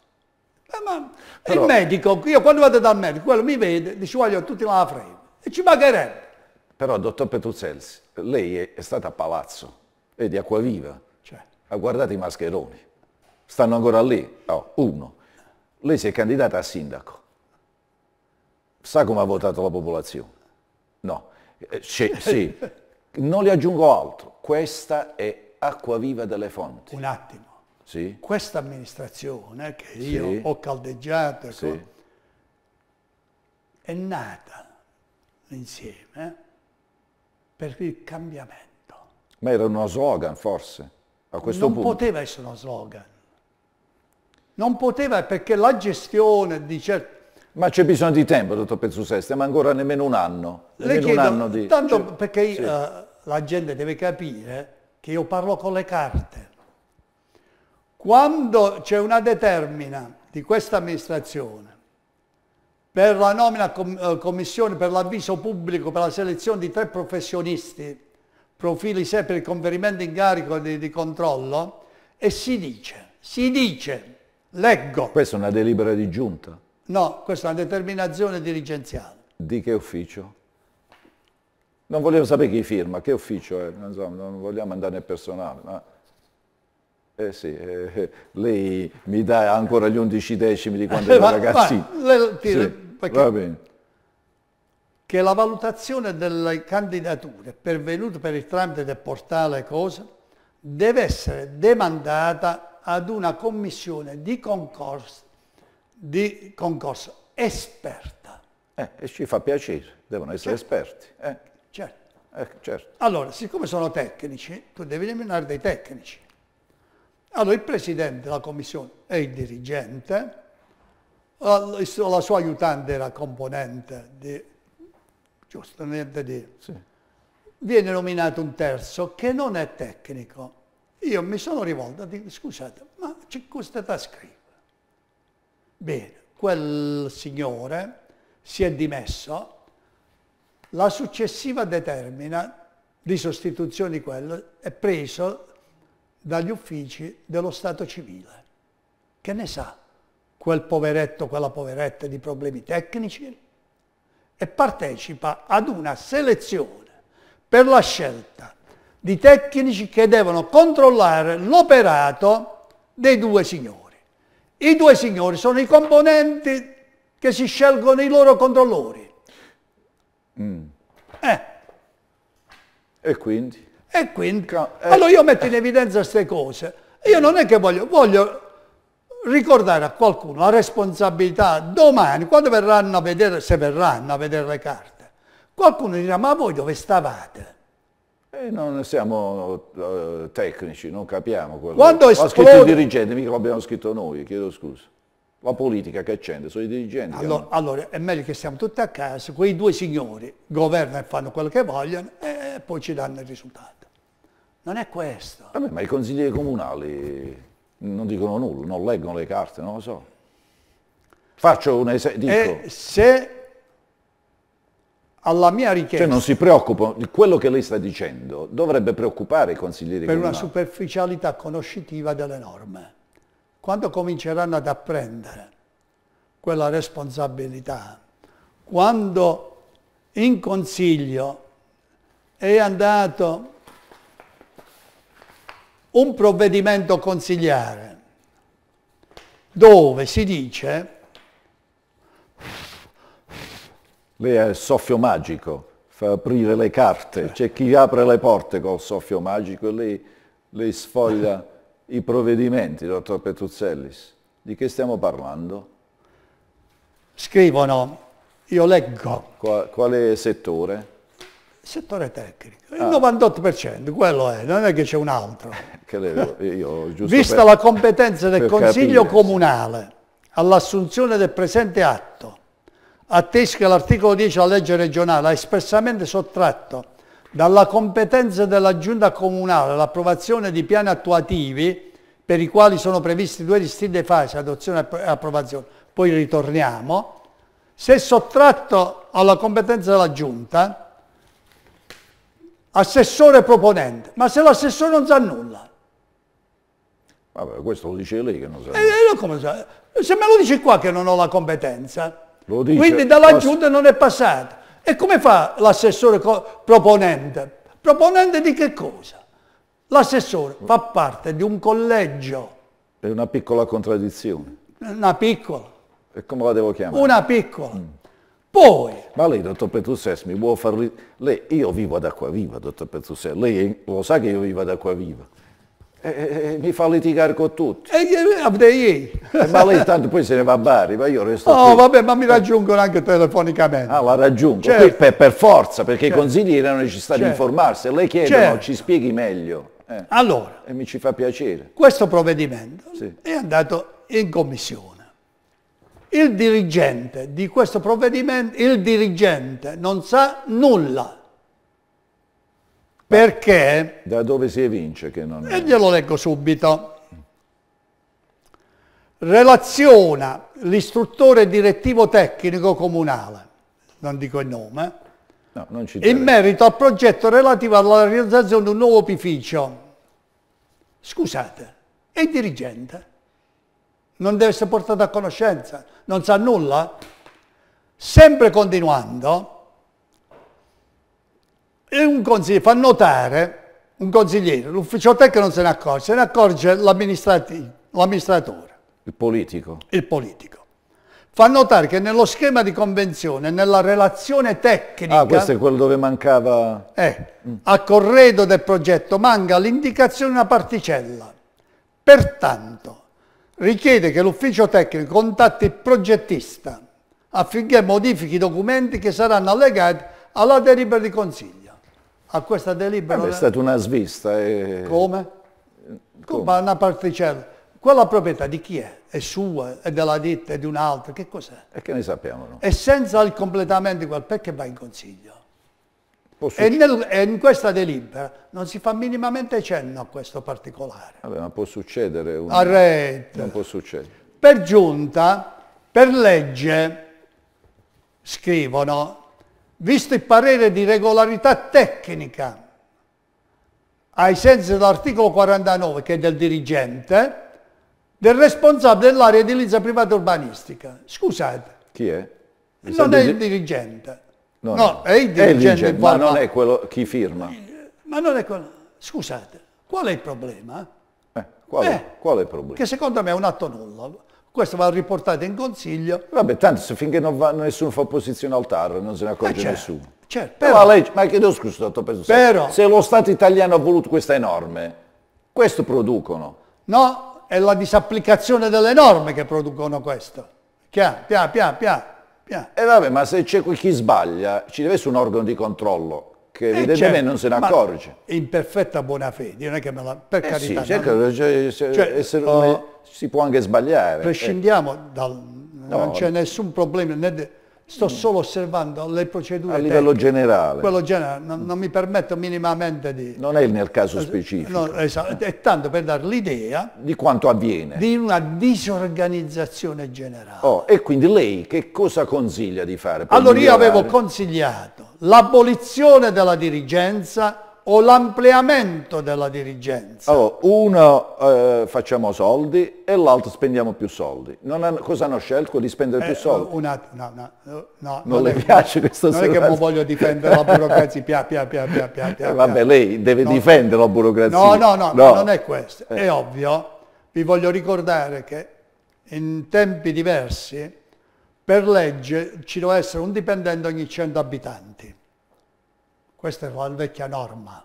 Eh, ma Però, il medico, io quando vado dal medico, quello mi vede, dice voglio tutti la fredda e ci pagherebbe. Però, dottor Petruzelsi, lei è, è stata a Palazzo, è di Acquaviva, cioè. ha guardato i mascheroni, stanno ancora lì, oh, uno. Lei si è candidata a sindaco, sa come ha votato la popolazione. No, eh, sì, non le aggiungo altro. Questa è acqua viva delle fonti. Un attimo. Sì. Questa amministrazione che sì. io ho caldeggiato sì. è nata insieme per il cambiamento. Ma era uno slogan forse a questo non punto. Non poteva essere uno slogan. Non poteva perché la gestione di certi ma c'è bisogno di tempo, dottor Pezzuseste, ma ancora nemmeno un anno. Nemmeno chiedo, un anno di... Tanto cioè, perché sì. uh, la gente deve capire che io parlo con le carte. Quando c'è una determina di questa amministrazione per la nomina com eh, commissione per l'avviso pubblico per la selezione di tre professionisti, profili se per il conferimento in carico di, di controllo, e si dice, si dice, leggo. Questa è una delibera di giunta. No, questa è una determinazione dirigenziale. Di che ufficio? Non volevo sapere chi firma, che ufficio è, non, so, non vogliamo andare nel personale. Ma... Eh sì, eh, eh lei mi dà ancora gli undici decimi di quando eh, ero ragazzino. Le, ti, sì, va bene. Che la valutazione delle candidature pervenute per il tramite del portale Cosa deve essere demandata ad una commissione di concorso di concorso, esperta. Eh, e ci fa piacere, devono essere certo. esperti. Eh. Certo. Eh, certo. Allora, siccome sono tecnici, tu devi nominare dei tecnici. Allora il presidente della commissione è il dirigente, la sua aiutante era componente di, giustamente di, sì. viene nominato un terzo che non è tecnico. Io mi sono rivolto, dico, scusate, ma c'è questa tasca qui Bene, quel signore si è dimesso, la successiva determina di sostituzione di quello è preso dagli uffici dello Stato civile. Che ne sa quel poveretto, quella poveretta di problemi tecnici? E partecipa ad una selezione per la scelta di tecnici che devono controllare l'operato dei due signori. I due signori sono i componenti che si scelgono i loro controllori. Mm. Eh. E quindi? E quindi? Ca eh. Allora io metto in evidenza queste cose. Io non è che voglio, voglio ricordare a qualcuno la responsabilità domani, quando verranno a vedere, se verranno a vedere le carte, qualcuno dirà ma voi dove stavate? E eh, non siamo uh, tecnici, non capiamo quello. Quando esplode... scritto i dirigenti, mica l'abbiamo scritto noi, chiedo scusa. La politica che accende, sono i dirigenti. Allora, hanno... allora, è meglio che siamo tutti a casa, quei due signori governano e fanno quello che vogliono e poi ci danno il risultato. Non è questo. Vabbè, ma i consiglieri comunali non dicono nulla, non leggono le carte, non lo so. Faccio un esempio. Eh, se alla mia richiesta. Cioè non si preoccupa, quello che lei sta dicendo, dovrebbe preoccupare i consiglieri Per comunali. una superficialità conoscitiva delle norme. Quando cominceranno ad apprendere quella responsabilità, quando in consiglio è andato un provvedimento consigliare dove si dice Lei ha il soffio magico, fa aprire le carte, eh. c'è chi apre le porte col soffio magico e lei, lei sfoglia i provvedimenti, dottor Petruzzellis. Di che stiamo parlando? Scrivono, io leggo. Qua, quale settore? Settore tecnico, il ah. 98%, quello è, non è che c'è un altro. Credo, io, Vista per, la competenza del Consiglio capire. Comunale all'assunzione del presente atto, attesi che l'articolo 10 della legge regionale ha espressamente sottratto dalla competenza della giunta comunale l'approvazione di piani attuativi per i quali sono previsti due distinte fasi, adozione e approvazione, poi ritorniamo, se sottratto alla competenza della giunta, assessore proponente, ma se l'assessore non sa nulla, Vabbè, questo lo dice lei che non sa. Eh, eh come sa? Se me lo dici qua che non ho la competenza, Dice, Quindi dalla giunta non è passata. E come fa l'assessore proponente? Proponente di che cosa? L'assessore fa parte di un collegio. È una piccola contraddizione. Una piccola. E come la devo chiamare? Una piccola. Mm. Poi... Ma lei, dottor Petruses, mi vuole far... Lei, io vivo ad acqua viva, dottor Petruses. Lei lo sa che io vivo ad acqua viva. E, mi fa litigare con tutti. E ieri. Eh, eh, ma lei tanto poi se ne va a Bari, ma io resto oh, qui. vabbè, ma mi raggiungono anche telefonicamente. Ah, la raggiungo. Certo. Per, per, forza, perché certo. i consigli erano necessari certo. informarsi. Lei chiede, certo. no, ci spieghi meglio. Eh. Allora. E mi ci fa piacere. Questo provvedimento sì. è andato in commissione. Il dirigente di questo provvedimento, il dirigente non sa nulla perché? Da dove si evince che non è? E glielo leggo subito. Relaziona l'istruttore direttivo tecnico comunale, non dico il nome, no, non in merito al progetto relativo alla realizzazione di un nuovo opificio. Scusate, è il dirigente? Non deve essere portato a conoscenza? Non sa nulla? Sempre continuando, e un consigliere fa notare, un consigliere, l'ufficio tecnico non se ne accorge, se ne accorge l'amministratore. Il politico. Il politico. Fa notare che nello schema di convenzione, nella relazione tecnica... Ah, questo è quello dove mancava... Eh, mm. a corredo del progetto manca l'indicazione di una particella. Pertanto, richiede che l'ufficio tecnico contatti il progettista affinché modifichi i documenti che saranno allegati alla delibera di consiglio a questa delibera... Vabbè, è stata una svista. Eh. E... Eh, come? Come? Ma una particella. Quella proprietà di chi è? È sua, è della ditta, è di un'altra, che cos'è? E che ne sappiamo? No? E senza il completamento di quel, perché va in consiglio? E, nel, e, in questa delibera non si fa minimamente cenno a questo particolare. Vabbè, ma può succedere. Un... Arrete. Non può succedere. Per giunta, per legge, scrivono, visto il parere di regolarità tecnica ai sensi dell'articolo 49 che è del dirigente, del responsabile dell'area edilizia privata urbanistica. Scusate. Chi è? Mi non è il dirigente. No, no, è il dirigente. È ma non è quello chi firma. Ma non è quello. Scusate, qual è il problema? Eh, qual, è, eh, qual è il problema? Che secondo me è un atto nullo questo va riportato in consiglio. Vabbè, tanto finché non va, nessuno fa opposizione al TAR, non se ne accorge eh, certo, nessuno. Certo, però, però legge, ma chiedo scusa, dottor Peso, però, se lo Stato italiano ha voluto questa norme, questo producono. No, è la disapplicazione delle norme che producono questo. Chiaro, piano, piano, piano. piano. E vabbè, ma se c'è chi sbaglia, ci deve essere un organo di controllo che eh, evidentemente eh, certo, non se ne certo, accorge. In perfetta buona fede, non è che me la... per eh carità. Sì, certo, non... cioè, cioè, essere... Uh, si può anche sbagliare. Prescindiamo eh. dal... No. non c'è nessun problema, né de... sto mm. solo osservando le procedure. A livello tecniche. generale. Quello generale, non, non, mi permetto minimamente di... Non è nel caso eh, specifico. No, esatto, è tanto per dare l'idea... Di quanto avviene. Di una disorganizzazione generale. Oh, e quindi lei che cosa consiglia di fare? allora migliorare? io avevo consigliato l'abolizione della dirigenza o l'ampliamento della dirigenza? Allora, uno eh, facciamo soldi e l'altro spendiamo più soldi. Non è, cosa hanno scelto? Di spendere eh, più soldi? Una, no, no, no, non, non le piace questo Non è che voglio difendere la burocrazia, pia, pia, pia, pia, pia, pia. Eh, pia. vabbè, lei deve no. difendere la burocrazia. No, no, no, no. non è questo. È eh. ovvio, vi voglio ricordare che in tempi diversi, per legge, ci deve essere un dipendente ogni 100 abitanti. Questa è la vecchia norma.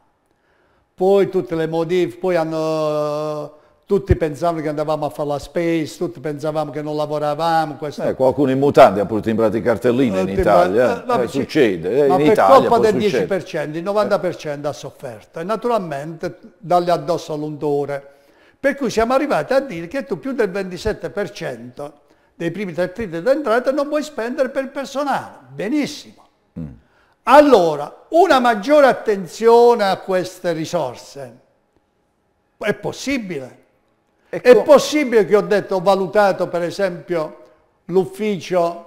Poi tutte le modifiche, poi hanno tutti pensavano che andavamo a fare la space, tutti pensavamo che non lavoravamo. Questo... Eh, qualcuno in mutande ha pure timbrato i cartellini in Italia, eh, ma, eh, succede, eh, ma in per colpa del succede. 10%, il 90% eh. ha sofferto e naturalmente dagli addosso all'undore. Per cui siamo arrivati a dire che tu più del 27% dei primi tre d'entrata non puoi spendere per il personale. Benissimo. Mm. Allora, una maggiore attenzione a queste risorse è possibile. Ecco. È possibile che ho detto, ho valutato per esempio l'ufficio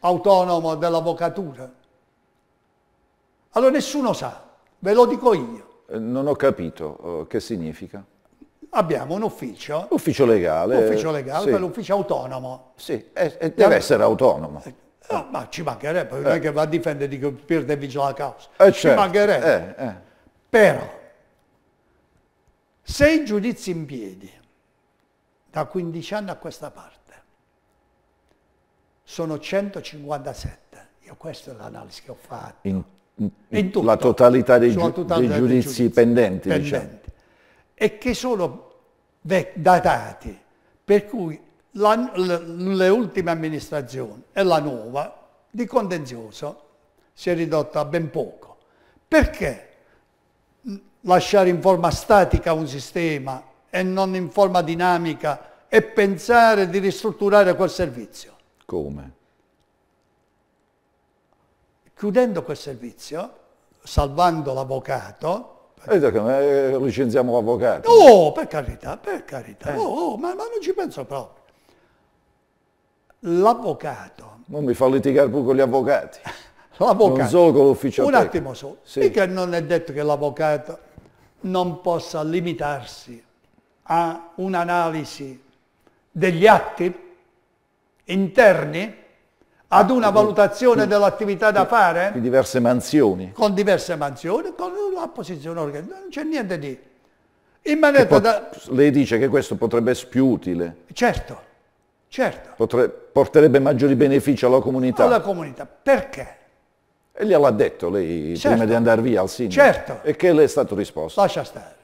autonomo dell'avvocatura. Allora nessuno sa, ve lo dico io. Eh, non ho capito eh, che significa. Abbiamo un ufficio. Ufficio legale. Ufficio legale, sì. l'ufficio autonomo. Sì, e, e deve essere autonomo. Eh, No, ma ci mancherebbe, non è eh. che va a difendere di colpire e vince la causa. Eh, ci certo. mancherebbe. Eh, eh. Però, se i giudizi in piedi, da 15 anni a questa parte, sono 157, io questa è l'analisi che ho fatto. In, in, in tutto, la totalità dei, giu, totalità dei giudizi, giudizi pendenti, pendenti, diciamo. E che sono datati, per cui la, le ultime amministrazioni e la nuova di contenzioso si è ridotta a ben poco. Perché lasciare in forma statica un sistema e non in forma dinamica e pensare di ristrutturare quel servizio? Come? Chiudendo quel servizio, salvando l'avvocato, eh, licenziamo l'avvocato. Oh, per carità, per carità. Eh. Oh, oh, ma, ma non ci penso proprio l'avvocato... Non mi fa litigare pure con gli avvocati. l'avvocato... Non solo con l'ufficio Un attimo solo. Sì. Mica non è detto che l'avvocato non possa limitarsi a un'analisi degli atti interni ad una valutazione dell'attività da fare? Di diverse mansioni. Con diverse mansioni, con la posizione organica non c'è niente di... In maniera da... Lei dice che questo potrebbe essere più utile. Certo. Certo. Potrebbe, porterebbe maggiori benefici alla comunità. Alla comunità, perché? E gliel'ha detto lei certo. prima di andare via al sindaco. Certo. E che le è stato risposto? Lascia stare.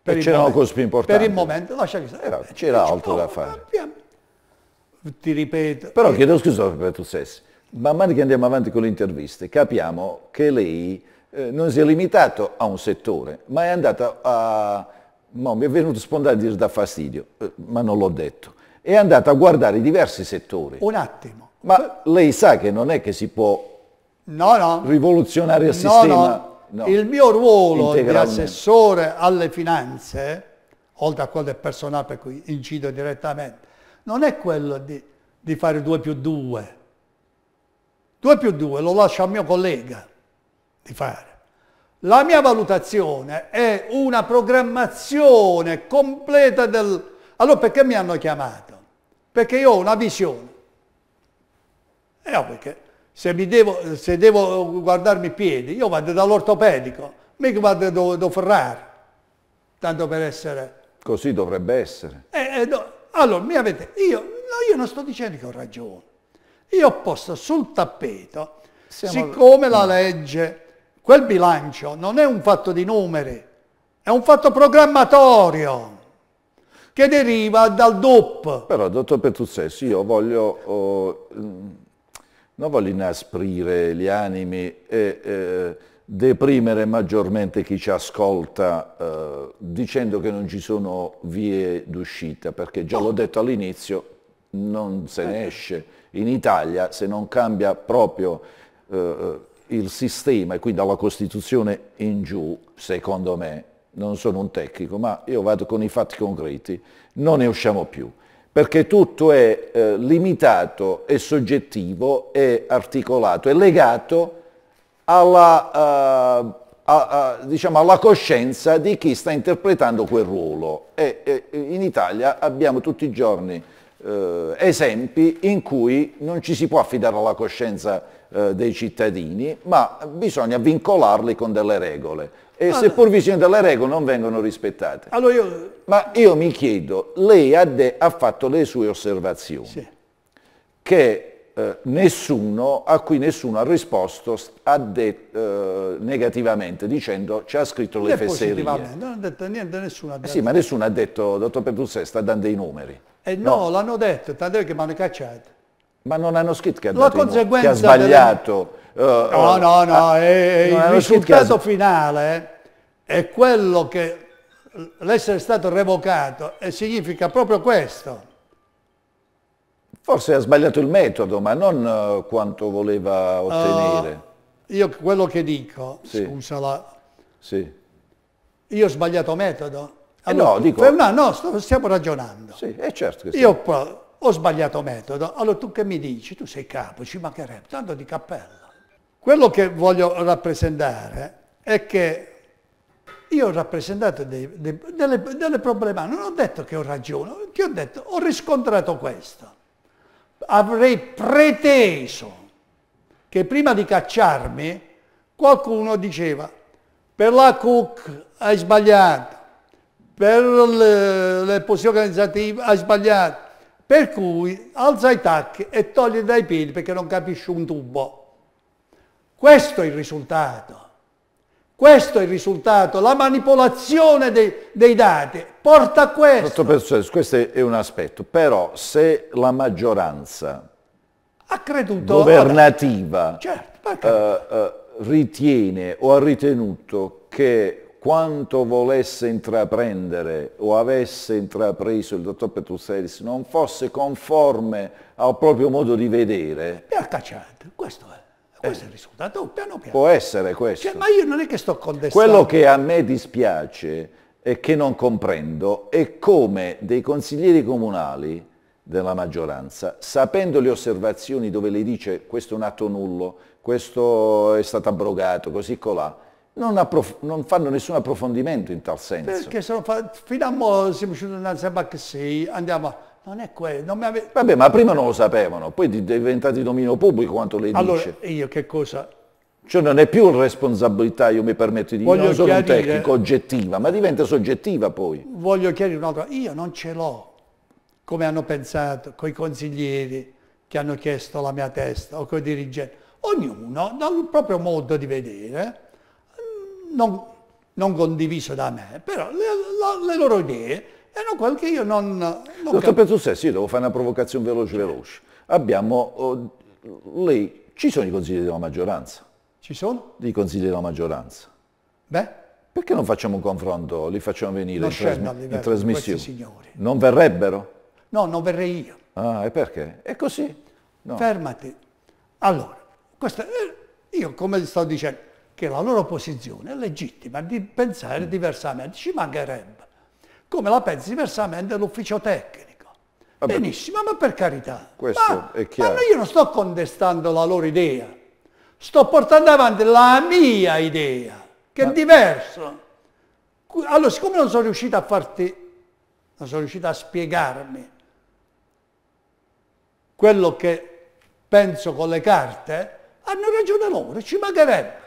Per e una cosa più importante. Per il momento, lascia che stare. C'era altro oh, da fare. Abbiamo... Ti ripeto. Però eh. chiedo scusa per tu stessi. Man mano che andiamo avanti con le interviste capiamo che lei eh, non si è limitato a un settore, ma è andata a... No, mi è venuto spontaneo da fastidio, eh, ma non l'ho detto è andata a guardare diversi settori. Un attimo. Ma lei sa che non è che si può no, no. rivoluzionare il sistema. No, no. Il mio ruolo di assessore alle finanze, oltre a quello del personale per cui incido direttamente, non è quello di, di fare 2 più 2. 2 più 2 lo lascio al mio collega di fare. La mia valutazione è una programmazione completa del... Allora perché mi hanno chiamato? Perché io ho una visione. E eh, perché se, devo, se devo guardarmi i piedi, io vado dall'ortopedico, mica vado da, da Ferrari, tanto per essere... Così dovrebbe essere. Eh, eh, no. Allora, mi avete, io, no, io non sto dicendo che ho ragione. Io ho posto sul tappeto, Siamo... siccome la mm. legge, quel bilancio non è un fatto di numeri, è un fatto programmatorio che deriva dal DOP. Però, dottor Petruzzessi, io voglio, oh, mm, non voglio inasprire gli animi e eh, deprimere maggiormente chi ci ascolta eh, dicendo che non ci sono vie d'uscita, perché già l'ho detto all'inizio, non se ne esce. In Italia, se non cambia proprio eh, eh il sistema e quindi dalla Costituzione in giù, secondo me, non sono un tecnico, ma io vado con i fatti concreti, non ne usciamo più, perché tutto è eh, limitato, è soggettivo, è articolato, è legato alla, uh, a, a, diciamo, alla coscienza di chi sta interpretando quel ruolo. E, e in Italia abbiamo tutti i giorni eh, esempi in cui non ci si può affidare alla coscienza eh, dei cittadini, ma bisogna vincolarli con delle regole. E allora, seppur vi siano delle regole non vengono rispettate. Allora io... Ma io mi chiedo, lei ha, de, ha fatto le sue osservazioni, sì. che eh, nessuno, a cui nessuno ha risposto ha detto, eh, negativamente dicendo ci ha scritto le fesserie. Non ha detto niente, nessuno ha detto. Eh sì, ma nessuno ha detto, dottor Petrusè sta dando i numeri. Eh no, no. l'hanno detto, tanto che mi hanno cacciato. Ma non hanno scritto che ha, conseguenza che ha sbagliato. Delle... Eh, no, no, no, ah, eh, eh il risultato ha... finale è quello che l'essere stato revocato e significa proprio questo. Forse ha sbagliato il metodo, ma non eh, quanto voleva ottenere. Uh, io quello che dico, sì. scusala, sì. io ho sbagliato metodo. Allora, eh no, dico... no, no, stiamo ragionando. Sì, è certo che sì. Io ho sbagliato metodo, allora tu che mi dici? Tu sei capo, ci mancherebbe, tanto di cappello. Quello che voglio rappresentare è che io ho rappresentato dei, dei, delle, delle problematiche, non ho detto che ho ragione, ti ho detto ho riscontrato questo. Avrei preteso che prima di cacciarmi qualcuno diceva per la CUC hai sbagliato, per le, le posizioni organizzative hai sbagliato, per cui alza i tacchi e toglie dai piedi perché non capisce un tubo. Questo è il risultato. Questo è il risultato, la manipolazione dei, dei dati porta a questo. Dottor questo è un aspetto, però se la maggioranza ha creduto, governativa ora, certo, eh, eh, ritiene o ha ritenuto che quanto volesse intraprendere o avesse intrapreso il dottor Petruselis non fosse conforme al proprio modo di vedere. E ha cacciato, questo è. Eh. Questo è il risultato, piano piano. Può essere questo. Cioè, ma io non è che sto contestando. Quello che a me dispiace e che non comprendo è come dei consiglieri comunali della maggioranza, sapendo le osservazioni dove lei dice questo è un atto nullo, questo è stato abrogato, così colà, non, approf- non, fanno nessun approfondimento in tal senso. Perché fa- fino a mo siamo scendi sempre che sei, andiamo, non è quello, non mi ave- Vabbè, ma prima non lo sapevano, poi è diventato dominio pubblico quanto lei allora, dice. Allora, io che cosa? Cioè non è più responsabilità, io mi permetto di dire, non sono un tecnico oggettiva, ma diventa soggettiva poi. Voglio chiarire un'altra, io non ce l'ho, come hanno pensato, coi consiglieri che hanno chiesto la mia testa o coi dirigenti, ognuno dal proprio modo di vedere non, non condiviso da me, però le, la, le loro idee erano quelle che io non... non Dottor Petrusessi, io devo fare una provocazione veloce veloce. Abbiamo, oh, lei, ci sono i consigli della maggioranza? Ci sono? I consigli della maggioranza. Beh? Perché non facciamo un confronto, li facciamo venire non in, trasm- in trasmissione? Non verrebbero? No, non verrei io. Ah, e perché? È così. No. Fermati. Allora, questa, eh, io come sto dicendo, che la loro posizione è legittima di pensare mm. diversamente, ci mancherebbe. Come la pensi diversamente l'ufficio tecnico. Vabbè, Benissimo, ma per carità. Ma, ma io non sto contestando la loro idea, sto portando avanti la mia idea, che ma... è diversa. Allora, siccome non sono riuscito a farti, non sono riuscito a spiegarmi quello che penso con le carte, hanno ragione loro, ci mancherebbe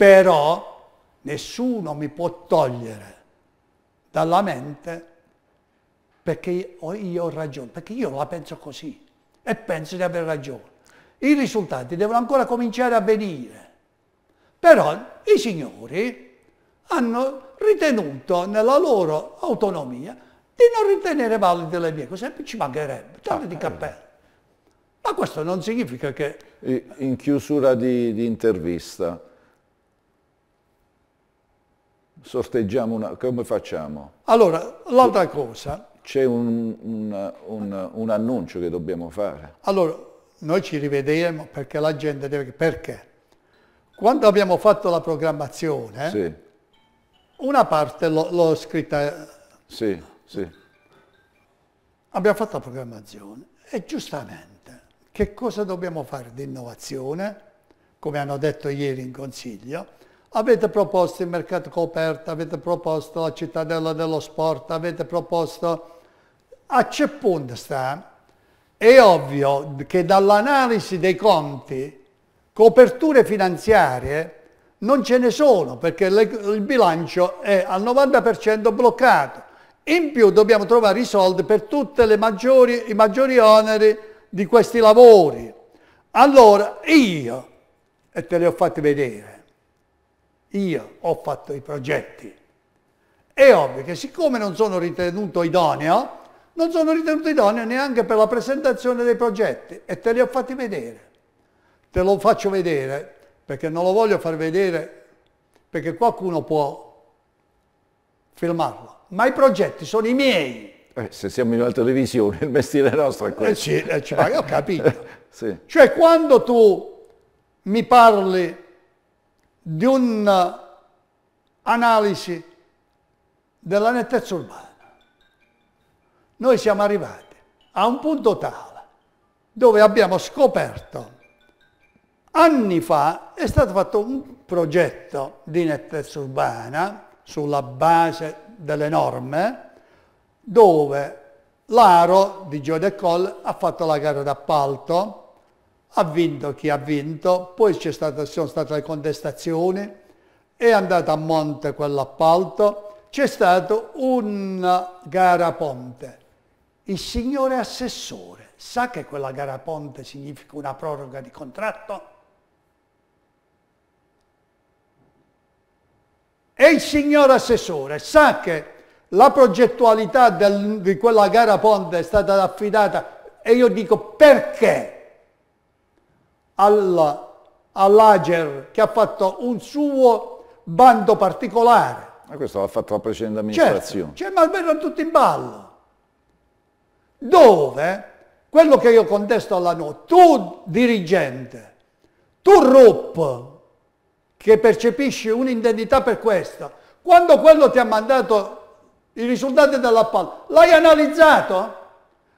però nessuno mi può togliere dalla mente perché io ho ragione, perché io la penso così e penso di aver ragione. I risultati devono ancora cominciare a venire, però i signori hanno ritenuto nella loro autonomia di non ritenere valide le mie cose, ci mancherebbe, tanto ah, di eh. cappello. Ma questo non significa che... In chiusura di, di intervista, sorteggiamo una, come facciamo? Allora, l'altra cosa... C'è un, un, un, un, annuncio che dobbiamo fare. Allora, noi ci rivedremo perché la gente deve... Perché? Quando abbiamo fatto la programmazione, sì. una parte l'ho scritta... Eh, sì, sì. Abbiamo fatto la programmazione e giustamente che cosa dobbiamo fare di innovazione, come hanno detto ieri in consiglio, Avete proposto il mercato coperto, avete proposto la cittadella dello sport, avete proposto... A che punto sta? È ovvio che dall'analisi dei conti coperture finanziarie non ce ne sono perché le, il bilancio è al 90% bloccato. In più dobbiamo trovare i soldi per tutti i maggiori oneri di questi lavori. Allora io, e te li ho fatti vedere, io ho fatto i progetti. È ovvio che siccome non sono ritenuto idoneo, non sono ritenuto idoneo neanche per la presentazione dei progetti e te li ho fatti vedere. Te lo faccio vedere perché non lo voglio far vedere perché qualcuno può filmarlo. Ma i progetti sono i miei. Eh, se siamo in una televisione, il mestiere nostro è questo. Eh sì, eh, cioè, ho capito. sì. Cioè quando tu mi parli di un'analisi della nettezza urbana. Noi siamo arrivati a un punto tale dove abbiamo scoperto anni fa è stato fatto un progetto di nettezza urbana sulla base delle norme dove l'Aro di Gio De Coll ha fatto la gara d'appalto ha vinto chi ha vinto, poi c'è stata, sono state le contestazioni, è andato a monte quell'appalto, c'è stata una gara ponte. Il signore assessore sa che quella gara ponte significa una proroga di contratto? E il signor assessore sa che la progettualità del, di quella gara ponte è stata affidata e io dico perché? all'Ager che ha fatto un suo bando particolare. Ma questo l'ha fatto la precedente certo, amministrazione. Certo, cioè, ma almeno tutti in ballo. Dove quello che io contesto alla NO, tu dirigente, tu RUP, che percepisci un'indennità per questo, quando quello ti ha mandato i risultati dell'appalto, l'hai analizzato?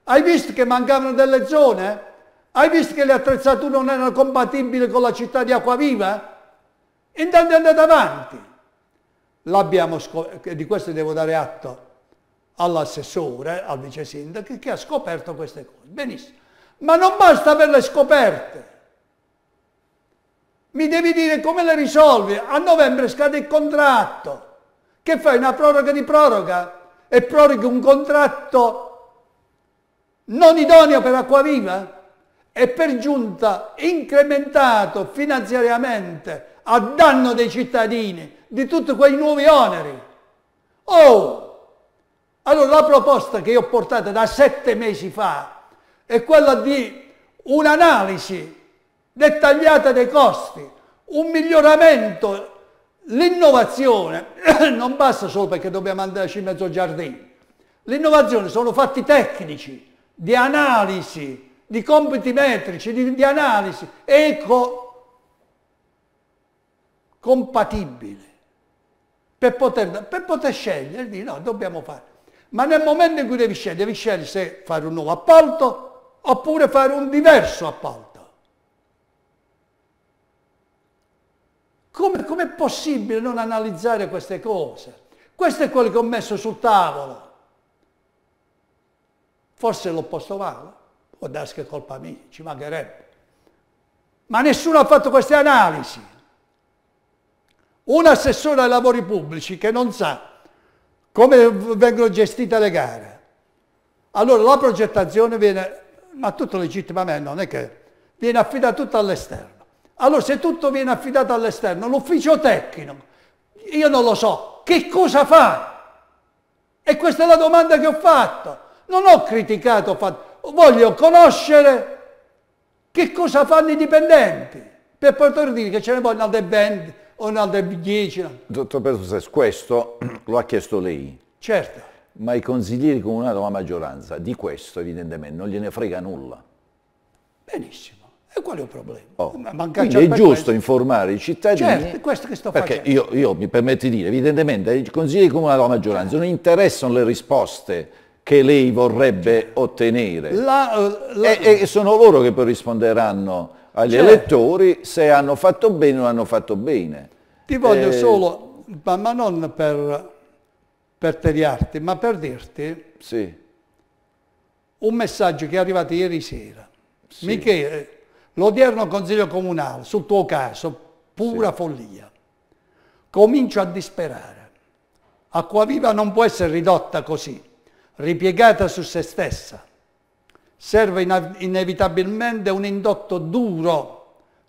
Hai visto che mancavano delle zone? Hai visto che le attrezzature non erano compatibili con la città di Acquaviva? Intanto è andata avanti. L'abbiamo scoperto, eh, di questo devo dare atto all'assessore, al vice sindaco, che ha scoperto queste cose. Benissimo. Ma non basta averle scoperte. Mi devi dire come le risolvi. A novembre scade il contratto. Che fai? Una proroga di proroga? E proroghi un contratto non idoneo per Acquaviva? e per giunta incrementato finanziariamente a danno dei cittadini di tutti quei nuovi oneri. Oh, allora la proposta che io ho portato da sette mesi fa è quella di un'analisi dettagliata dei costi, un miglioramento, l'innovazione non basta solo perché dobbiamo andarci in mezzo al giardino, l'innovazione sono fatti tecnici, di analisi, di compiti metrici, di, di analisi eco compatibile per poter, per poter scegliere, di no, dobbiamo fare. Ma nel momento in cui devi scegliere, devi scegliere se fare un nuovo appalto oppure fare un diverso appalto. Come, è possibile non analizzare queste cose? Questo è quello che ho messo sul tavolo. Forse l'ho posto male può darsi che è colpa mia, ci mancherebbe. Ma nessuno ha fatto queste analisi. Un assessore ai lavori pubblici che non sa come vengono gestite le gare. Allora la progettazione viene, ma tutto legittimamente, non è che viene affidata tutto all'esterno. Allora se tutto viene affidato all'esterno, l'ufficio tecnico, io non lo so, che cosa fa? E questa è la domanda che ho fatto. Non ho criticato, ho fatto, voglio conoscere che cosa fanno i dipendenti per poter dire che ce ne vogliono altre 20 o altre 10. Dottor Petrusses, questo lo ha chiesto lei. Certo. Ma i consiglieri comunali della maggioranza di questo evidentemente non gliene frega nulla. Benissimo. E qual è il problema? Oh. Quindi è giusto questo. informare i cittadini. Certo, è questo che sto perché facendo. Perché io, io, mi permetto di dire, evidentemente ai consiglieri comunali della maggioranza certo. non interessano le risposte che lei vorrebbe ottenere. La, eh, la... E, e, sono loro che poi risponderanno agli certo. elettori se hanno fatto bene o non hanno fatto bene. Ti voglio eh... solo, ma, ma, non per, per tediarti, ma per dirti sì. un messaggio che è arrivato ieri sera. Sì. Michele, l'odierno Consiglio Comunale, sul tuo caso, pura sì. follia. Comincio a disperare. Acquaviva non può essere ridotta così ripiegata su se stessa. Serve inevitabilmente un indotto duro,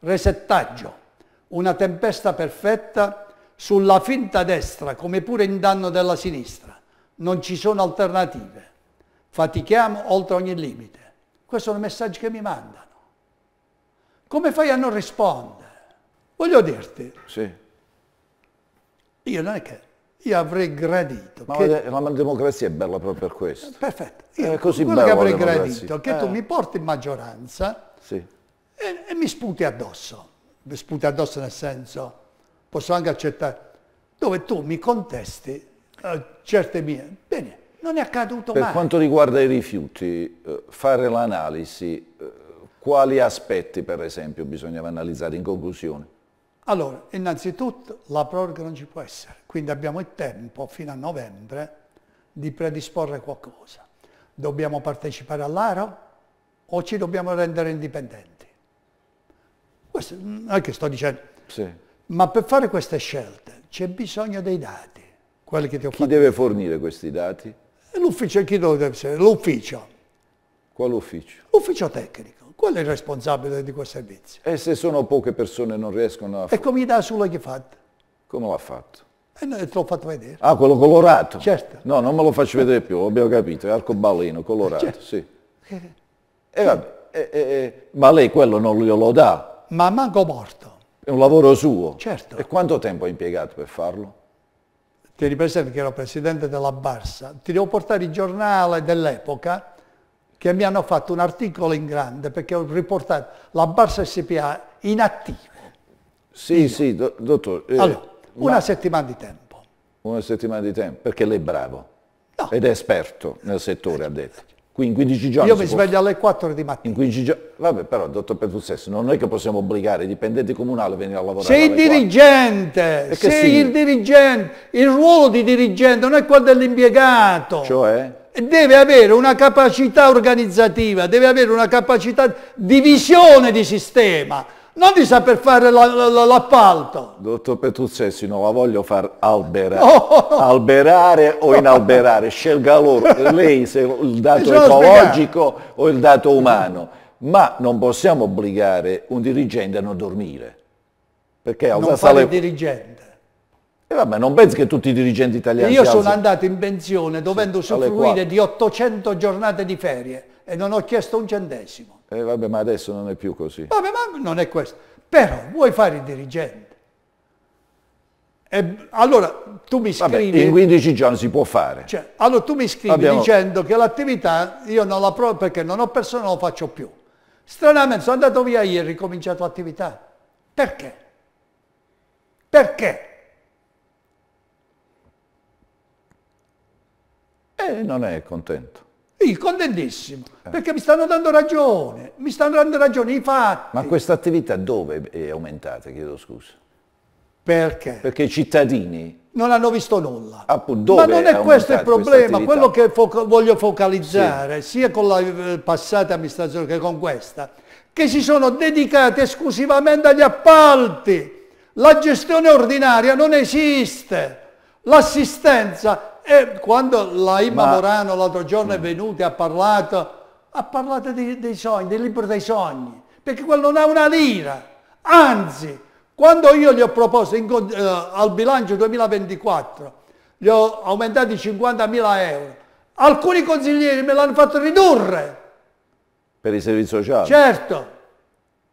resettaggio, una tempesta perfetta sulla finta destra come pure in danno della sinistra. Non ci sono alternative. Fatichiamo oltre ogni limite. Questo è un messaggio che mi mandano. Come fai a non rispondere? Voglio dirti, sì. io non è che io avrei gradito. Ma che... la democrazia è bella proprio per questo. Perfetto. Io è così quello che avrei gradito che eh. tu mi porti in maggioranza sì. e, e mi sputi addosso. Mi sputi addosso nel senso, posso anche accettare, dove tu mi contesti eh, certe mie. Bene, non è accaduto per mai. Per quanto riguarda i rifiuti, eh, fare l'analisi, eh, quali aspetti per esempio bisognava analizzare in conclusione? Allora, innanzitutto la proroga non ci può essere. Quindi abbiamo il tempo fino a novembre di predisporre qualcosa. Dobbiamo partecipare all'ARO o ci dobbiamo rendere indipendenti? Questo è mm, che sto dicendo. Sì. Ma per fare queste scelte c'è bisogno dei dati. Quelli che ti ho Chi fatto. deve fornire questi dati? L'ufficio, chi deve essere? L'ufficio. Quale ufficio? L'ufficio tecnico. Quello è il responsabile di quel servizio. E se sono poche persone non riescono a... E come gli dà sulla chi fatta? Come l'ha fatto? E eh, noi te l'ho fatto vedere. Ah, quello colorato? Certo. No, non me lo faccio vedere più, l'abbiamo capito, è arcobaleno, colorato, certo. sì. Eh, vabbè, eh, ma lei quello non glielo dà? Ma manco morto. È un lavoro suo? Certo. E quanto tempo ha impiegato per farlo? Ti ripresento che ero presidente della Barsa, ti devo portare il giornale dell'epoca che mi hanno fatto un articolo in grande perché ho riportato la Barsa SPA inattiva. Sì, Io. sì, do, dottore. Eh, allora, una settimana di tempo. Una settimana di tempo, perché lei è bravo. No. Ed è esperto nel settore, ha detto. Qui in 15 giorni... Io mi sveglio alle 4 di mattina. In 15 giorni... Vabbè, però, dottor Petruzzesso, non è che possiamo obbligare i dipendenti comunali a venire a lavorare Sei il dirigente, sei sì. il dirigente. Il ruolo di dirigente non è quello dell'impiegato. Cioè? Deve avere una capacità organizzativa, deve avere una capacità di visione di sistema non di saper fare l'appalto. Dottor Petruzzessi, non la voglio far alberare. Oh. Alberare o inalberare, scelga loro, lei se il dato ecologico spiegato. o il dato umano. Ma non possiamo obbligare un dirigente a non dormire. Perché Alsace non fare le... dirigente. E vabbè, non pensi che tutti i dirigenti italiani... Io sono alzi... andato in pensione dovendo sì, soffrire di 800 giornate di ferie e non ho chiesto un centesimo. E eh, vabbè, ma adesso non è più così. Vabbè, ma non è questo. Però vuoi fare il dirigente. E, allora tu mi scrivi... in 15 giorni si può fare. Cioè, allora tu mi scrivi Abbiamo... dicendo che l'attività io non la provo perché non ho persone, non la faccio più. Stranamente sono andato via ieri e ho ricominciato l'attività. Perché? Perché? E non è contento. Sì, contentissimo, eh. perché mi stanno dando ragione, mi stanno dando ragione i fatti. Ma questa attività dove è aumentata, chiedo scusa? Perché? Perché i cittadini... Non hanno visto nulla. Appunto, Ma non è, questo il problema, quello che fo voglio focalizzare, sì. sia con la eh, passata amministrazione che con questa, che si sono dedicati esclusivamente agli appalti. La gestione ordinaria non esiste, l'assistenza e quando la Ima Ma... Morano l'altro giorno è venuta e ha parlato, ha parlato dei, dei sogni, del libro dei sogni, perché quello non ha una lira. Anzi, quando io gli ho proposto in, eh, al bilancio 2024, gli ho aumentati 50.000 euro, alcuni consiglieri me l'hanno fatto ridurre. Per i servizi sociali? Certo.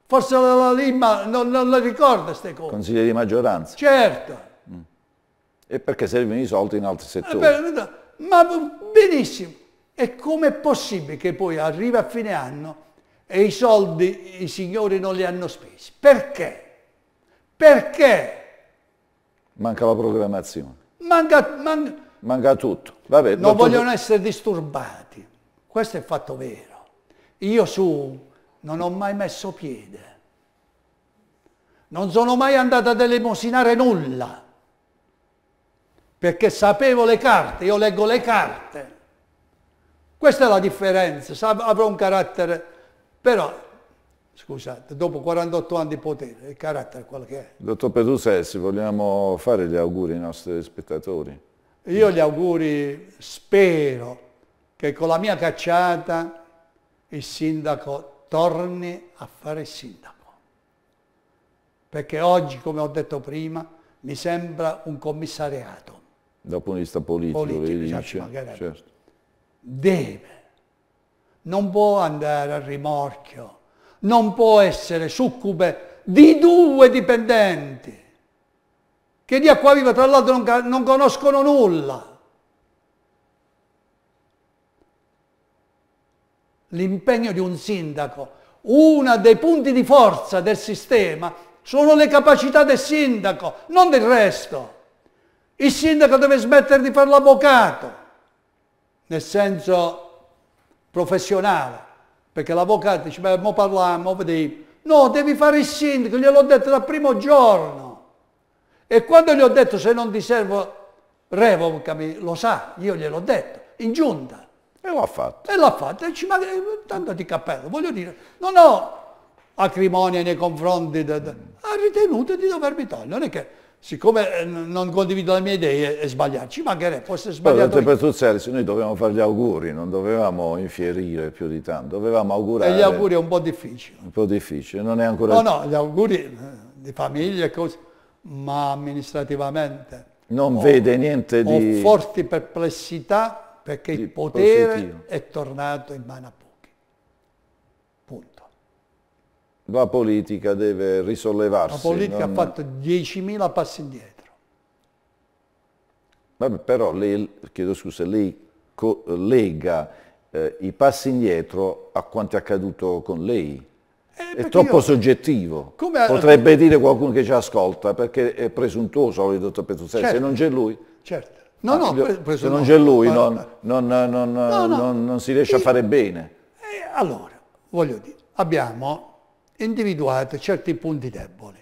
Forse la Lima non, non le ricorda queste cose. Consiglieri di maggioranza? Certo. E perché servono i soldi in altri settori. Eh, ma benissimo. E come è possibile che poi arriva a fine anno e i soldi i signori non li hanno spesi? Perché? Perché? Manca la programmazione. Manca, manca, manca tutto. Vabbè, non tutto. vogliono essere disturbati. Questo è fatto vero. Io su non ho mai messo piede. Non sono mai andato ad elemosinare nulla perché sapevo le carte, io leggo le carte. Questa è la differenza, avrò un carattere, però, scusate, dopo 48 anni di potere, il carattere è quello che è. Dottor Pedusessi, vogliamo fare gli auguri ai nostri spettatori? Io gli auguri, spero che con la mia cacciata il sindaco torni a fare il sindaco. Perché oggi, come ho detto prima, mi sembra un commissariato. Dal punto di vista politico, politico certo, certo. deve, non può andare a rimorchio, non può essere succube di due dipendenti che di acqua viva tra l'altro non, non conoscono nulla. L'impegno di un sindaco, uno dei punti di forza del sistema sono le capacità del sindaco, non del resto. Il sindaco deve smettere di fare l'avvocato, nel senso professionale, perché l'avvocato dice, beh, mo parliamo, vediamo. No, devi fare il sindaco, gliel'ho detto dal primo giorno. E quando gli ho detto se non ti servo, revocami, lo sa, io gliel'ho detto, in giunta. E l'ha fatto. E l'ha fatto, e ci manca eh, tanto di cappello, voglio dire, non ho acrimonia nei confronti, de, de, ha ritenuto di dovermi togliere, non è che siccome eh, non condivido le mie idee è sbagliarci, ci mancherebbe, fosse sbagliato. Però, per Tuzzelis noi dovevamo fare gli auguri, non dovevamo infierire più di tanto, dovevamo augurare. E gli auguri è un po' difficile. Un po' difficile, non è ancora... No, no, gli auguri eh, di famiglia e cose, ma amministrativamente. Non ho, vede niente di... Ho forti perplessità perché il potere positivo. è tornato in mano a la politica deve risollevarsi. La politica non... ha fatto 10.000 passi indietro. Vabbè, però lei, chiedo scusa, lei lega eh, i passi indietro a quanto è accaduto con lei. Eh, è troppo io, soggettivo. Come, Potrebbe dire qualcuno che ci ascolta perché è presuntuoso il dottor Petruzzelli, certo, se non c'è lui. Certo. No, no, ah, se non c'è lui non, non, non, non, si riesce a eh, fare bene. Eh, allora, voglio dire, abbiamo individuate certi punti deboli,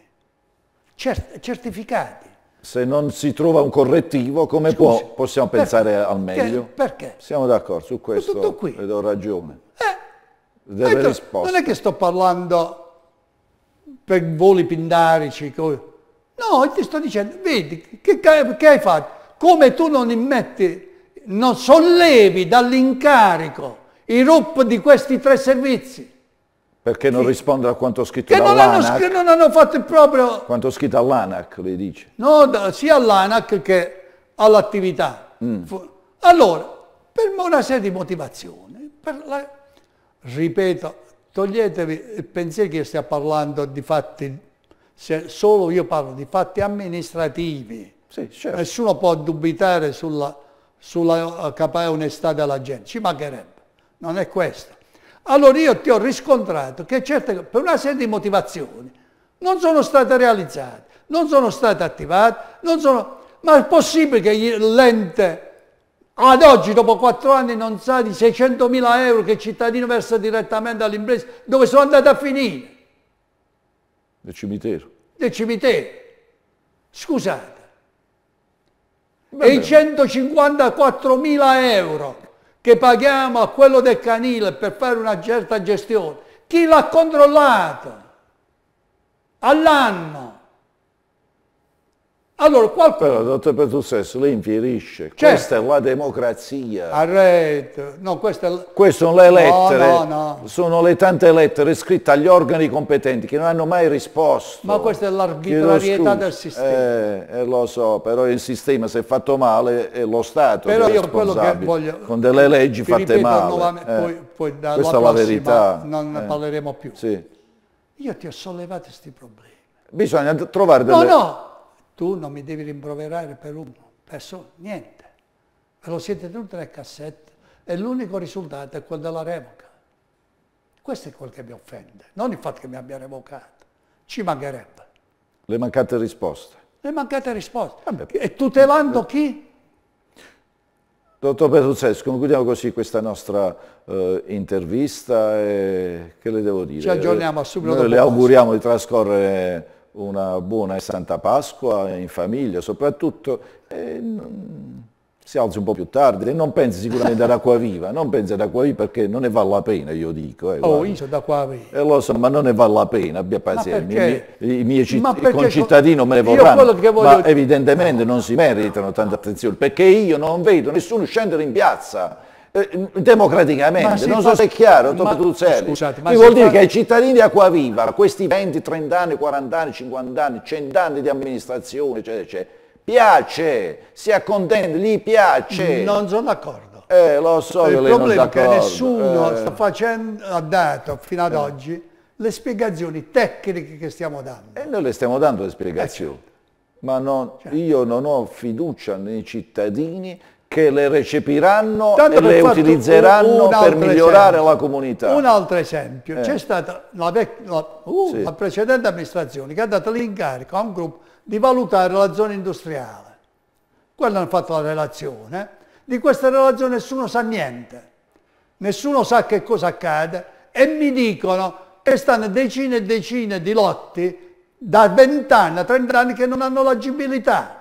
cert certificati. Se non si trova un correttivo, come Scusi, può, possiamo perché? pensare al meglio? Perché? Siamo d'accordo su questo, tutto qui. Ed ho ragione. Eh, Deve ecco, Non è che sto parlando per voli pindarici, no, ti sto dicendo, vedi, che, che hai fatto? Come tu non immetti, non sollevi dall'incarico i RUP di questi tre servizi, perché non risponde a quanto scritto che dall'ANAC. Che non hanno fatto proprio... Quanto scritto all'ANAC, le dice. No, da, sia all'ANAC che all'attività. Mm. Allora, per una serie di motivazioni, la... ripeto, toglietevi il pensiero che io stia parlando di fatti, solo io parlo di fatti amministrativi. Sì, certo. Nessuno può dubitare sulla, sulla eh, onestà della gente, ci mancherebbe, non è questo. Allora io ti ho riscontrato che certe cose, per una serie di motivazioni, non sono state realizzate, non sono state attivate, non sono... Ma è possibile che l'ente ad oggi, dopo quattro anni, non sa di 600.000 euro che il cittadino versa direttamente all'impresa, dove sono andate a finire? Del cimitero. Del cimitero. Scusate. Beh, e i 154.000 euro che paghiamo a quello del canile per fare una certa gestione, chi l'ha controllata? All'anno. Allora, qual però, dottor Petrusesso, lei infierisce? Certo. Questa è la democrazia. Arretto. No, questa è... Queste sono le lettere, no, no, no. sono le tante lettere scritte agli organi competenti che non hanno mai risposto. Ma questa è l'arbitrarietà del sistema. Eh, eh, lo so, però il sistema si è fatto male è lo Stato però io quello che voglio, con delle leggi fatte male. eh. poi, poi questa è la verità. Non ne eh. parleremo più. Sì. Io ti ho sollevato questi problemi. Bisogna trovare delle... No, no tu non mi devi rimproverare per uno, perso niente. Ve lo siete tutti nel cassetto e l'unico risultato è quello della revoca. Questo è quel che mi offende, non il fatto che mi abbia revocato, ci mancherebbe. Le mancate risposte. Le mancate risposte. Vabbè. E tutelando chi? Dottor Petruzzesco, concludiamo così questa nostra eh, intervista e che le devo dire? Ci aggiorniamo subito. Noi le auguriamo di trascorrere una buona e santa Pasqua in famiglia soprattutto, e si alzi un po' più tardi e non pensi sicuramente ad acqua viva, non pensi ad acqua viva perché non ne vale la pena, io dico. Eh, oh, io sono da Acquaviva. E eh, lo so, ma non ne vale la pena, abbia pazienza, i miei, i miei concittadini me ne vorranno, voglio... ma evidentemente non si meritano tanta attenzione, perché io non vedo nessuno scendere in piazza eh, democraticamente, non so se è chiaro, ma, tu Tuzzelli. Scusate, ma vuol dire che ai cittadini acquaviva, questi 20, 30 anni, 40 anni, 50 anni, 100 anni di amministrazione, eccetera, eccetera, piace, si accontenta, gli piace. Non sono d'accordo. Eh, lo so Il problema è che nessuno eh. sta facendo, ha dato fino ad eh. oggi le spiegazioni tecniche che stiamo dando. E noi le stiamo dando le spiegazioni. Certo. Ma non, certo. io non ho fiducia nei cittadini che le recepiranno Tanto e le utilizzeranno per migliorare esempio. la comunità. Un altro esempio, eh. c'è stata la, la, uh, sì. la, precedente amministrazione che ha dato l'incarico a un gruppo di valutare la zona industriale. Quello hanno fatto la relazione, di questa relazione nessuno sa niente, nessuno sa che cosa accade e mi dicono che stanno decine e decine di lotti da 20 anni 30 anni che non hanno l'agibilità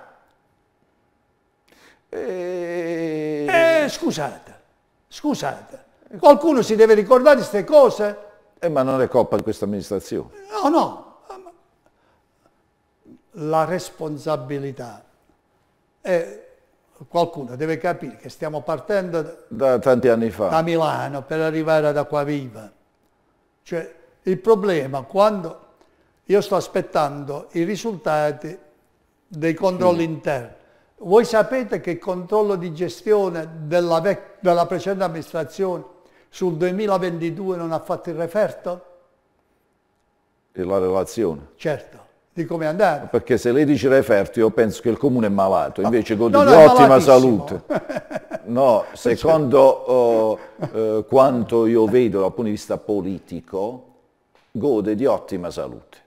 e... Eh, scusate, scusate, qualcuno si deve ricordare di queste cose? Eh, ma non è colpa di questa amministrazione. No, no. La responsabilità è qualcuno deve capire che stiamo partendo da tanti anni fa da Milano per arrivare ad Acquaviva. Cioè, il problema quando io sto aspettando i risultati dei controlli sì. interni voi sapete che il controllo di gestione della, della precedente amministrazione sul 2022 non ha fatto il referto? E la relazione? Certo di come è andare. Perché se lei dice referto io penso che il comune è malato, invece gode no, no, di ottima salute. No, secondo uh, uh, quanto io vedo dal punto di vista politico, gode di ottima salute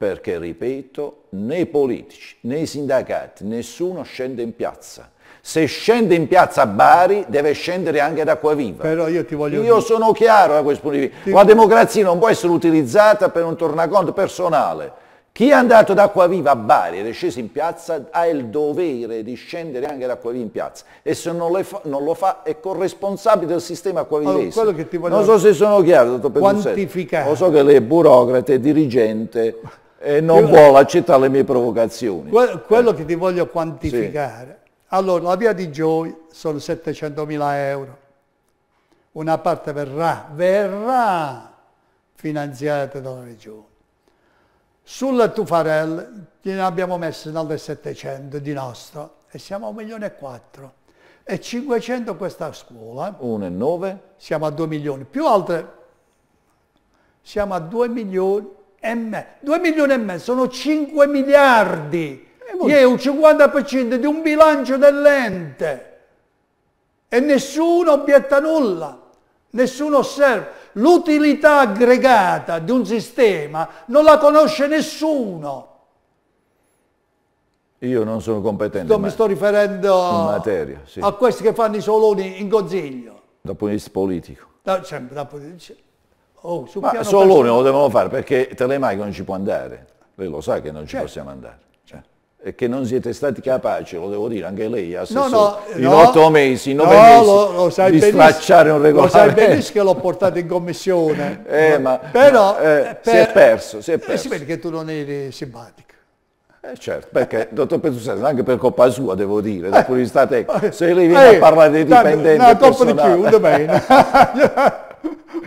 perché, ripeto, né i politici né i sindacati, nessuno scende in piazza. Se scende in piazza a Bari deve scendere anche ad Acquaviva. Però io ti voglio Io dire... sono chiaro da questo punto di vista. Ti... La democrazia non può essere utilizzata per un tornaconto personale. Chi è andato da Acquaviva a Bari ed è sceso in piazza ha il dovere di scendere anche da Acquaviva in piazza e se non, fa, non lo fa è corresponsabile del sistema acquavivese. Allora, Non so se sono chiaro, dottor Peduzzetto. Lo so che lei è burocrate, è dirigente, e non Io, vuole accettare le mie provocazioni. Que quello eh. che ti voglio quantificare. Sì. Allora, la via di Gioi sono 700.000 euro. Una parte verrà, verrà finanziata dalla regione. Sulle Tufarelle ne abbiamo messo in altre 700 di nostro e siamo a 1 milione e 4 e 500 questa scuola. 1,9. Siamo a 2 milioni, più altre siamo a 2 milioni e mezzo, 2 milioni e mezzo sono 5 miliardi, che eh, è un 50% di un bilancio dell'ente e nessuno obietta nulla, nessuno osserva. L'utilità aggregata di un sistema non la conosce nessuno. Io non sono competente. mi sto riferendo materia, sì. a questi che fanno i soloni in consiglio. Da punto di vista politico. Da, sempre da punto di Oh, Ma solo loro lo devono fare perché Telemaco non ci può andare. Lei lo sa che non ci certo. possiamo andare. Cioè, e che non siete stati capaci, lo devo dire anche lei, assessore, no, no, in no, otto mesi, in nove mesi, lo, lo sai di stracciare un regolamento. Lo sai benissimo che l'ho portato in commissione. eh, ma, però eh, per, eh, si è perso, si è perso. Eh, si vede che tu non eri simpatico. Eh certo, perché dottor Petrusella, anche per colpa sua devo dire, da eh, pure di stato, se lei viene eh, a parlare dei dipendenti... Una colpa di più, bene.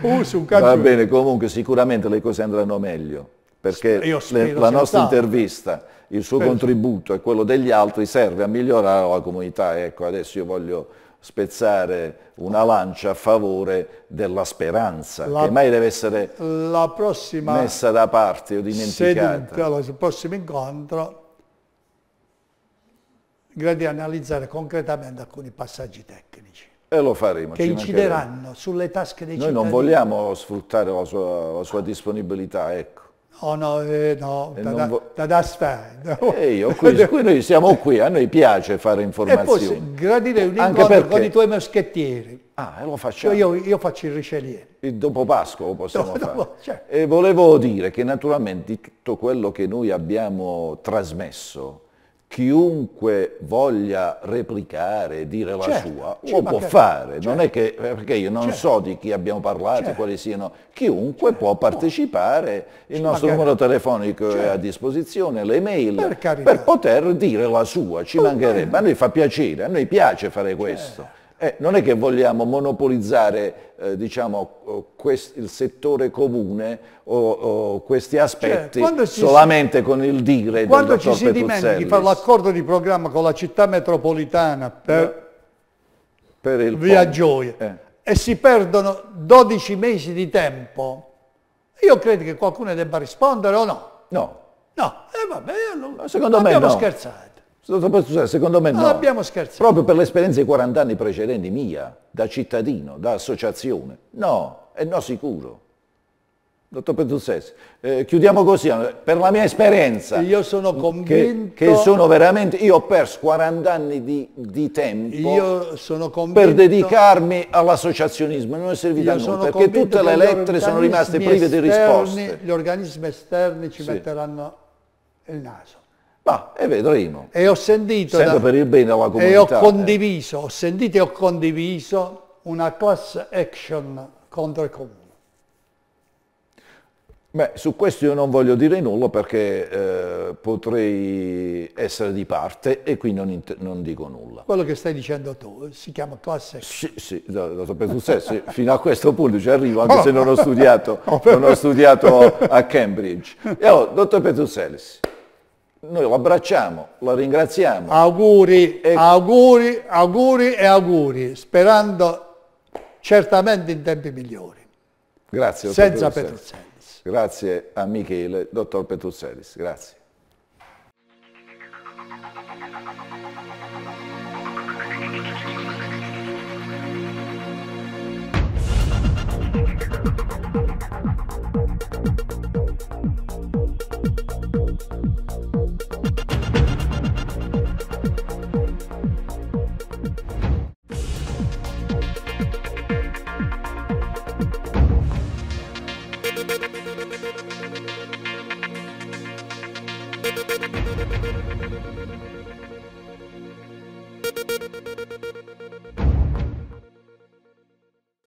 uh, su un Va bene, comunque sicuramente le cose andranno meglio, perché le, la nostra tanto. intervista, il suo Penso. contributo e quello degli altri serve a migliorare la comunità. Ecco, adesso io voglio spezzare una lancia a favore della speranza, la, che mai deve essere la prossima messa da parte o dimenticata. Seduta, il prossimo incontro gradi analizzare concretamente alcuni passaggi tecnici. E lo faremo. Che incideranno sulle tasche dei Noi cittadini. Noi non vogliamo sfruttare la sua, la sua disponibilità, ecco. Oh no, eh, no, da, da, stare. da eh, io, qui, noi siamo qui, a noi piace fare informazioni. E poi gradire un incontro perché... con i tuoi moschettieri. Ah, e lo facciamo. Io, io faccio il riceliere. E dopo Pasqua lo possiamo dopo, fare. Dopo, cioè. E volevo dire che naturalmente tutto quello che noi abbiamo trasmesso chiunque voglia replicare, dire certo, la sua, lo può fare, certo. non è certo. che, eh, perché io non certo. so di chi abbiamo parlato, certo. quali siano, chiunque certo. può partecipare, il nostro mancherà. numero telefonico è a disposizione, le mail, per, per, poter dire la sua, ci oh, mancherebbe, a noi fa piacere, a noi piace fare questo. Eh, non è che vogliamo monopolizzare eh, diciamo, quest, il settore comune o, o questi aspetti cioè, solamente si, con il dire Quando ci si dimentica di fare l'accordo di programma con la città metropolitana per, per il via Gioia eh. e si perdono 12 mesi di tempo, io credo che qualcuno debba rispondere o no? No. No, eh, vabbè, non, secondo me no. scherzare. Secondo me no. abbiamo scherzato. Proprio per l'esperienza di 40 anni precedenti mia, da cittadino, da associazione. No, e no sicuro. Dottor Petruzzesi, eh, chiudiamo così, per la mia esperienza. Io sono convinto... Che, che sono veramente... Io ho perso 40 anni di, di tempo per dedicarmi all'associazionismo, non è servito a nulla, perché tutte le lettere sono rimaste prive di risposte. Gli organismi esterni ci sì. metteranno il naso. Ma, e vedremo. E ho sentito... Sempre da, per il bene della comunità. E ho eh. condiviso, eh. ho sentito e ho condiviso una class action contro il comune. Beh, su questo io non voglio dire nulla perché eh, potrei essere di parte e qui non, non, dico nulla. Quello che stai dicendo tu si chiama class action. Sì, sì, lo sapevo tu sì, fino a questo punto ci arrivo anche se non ho studiato, non ho studiato a Cambridge. E allora, dottor Petruzzelli, noi lo abbracciamo, lo ringraziamo. Auguri, e... auguri, auguri e auguri, sperando certamente in tempi migliori. Grazie, Senza Petruzzelis. Grazie a Michele, dottor Petruzzelis. Grazie. Thank you.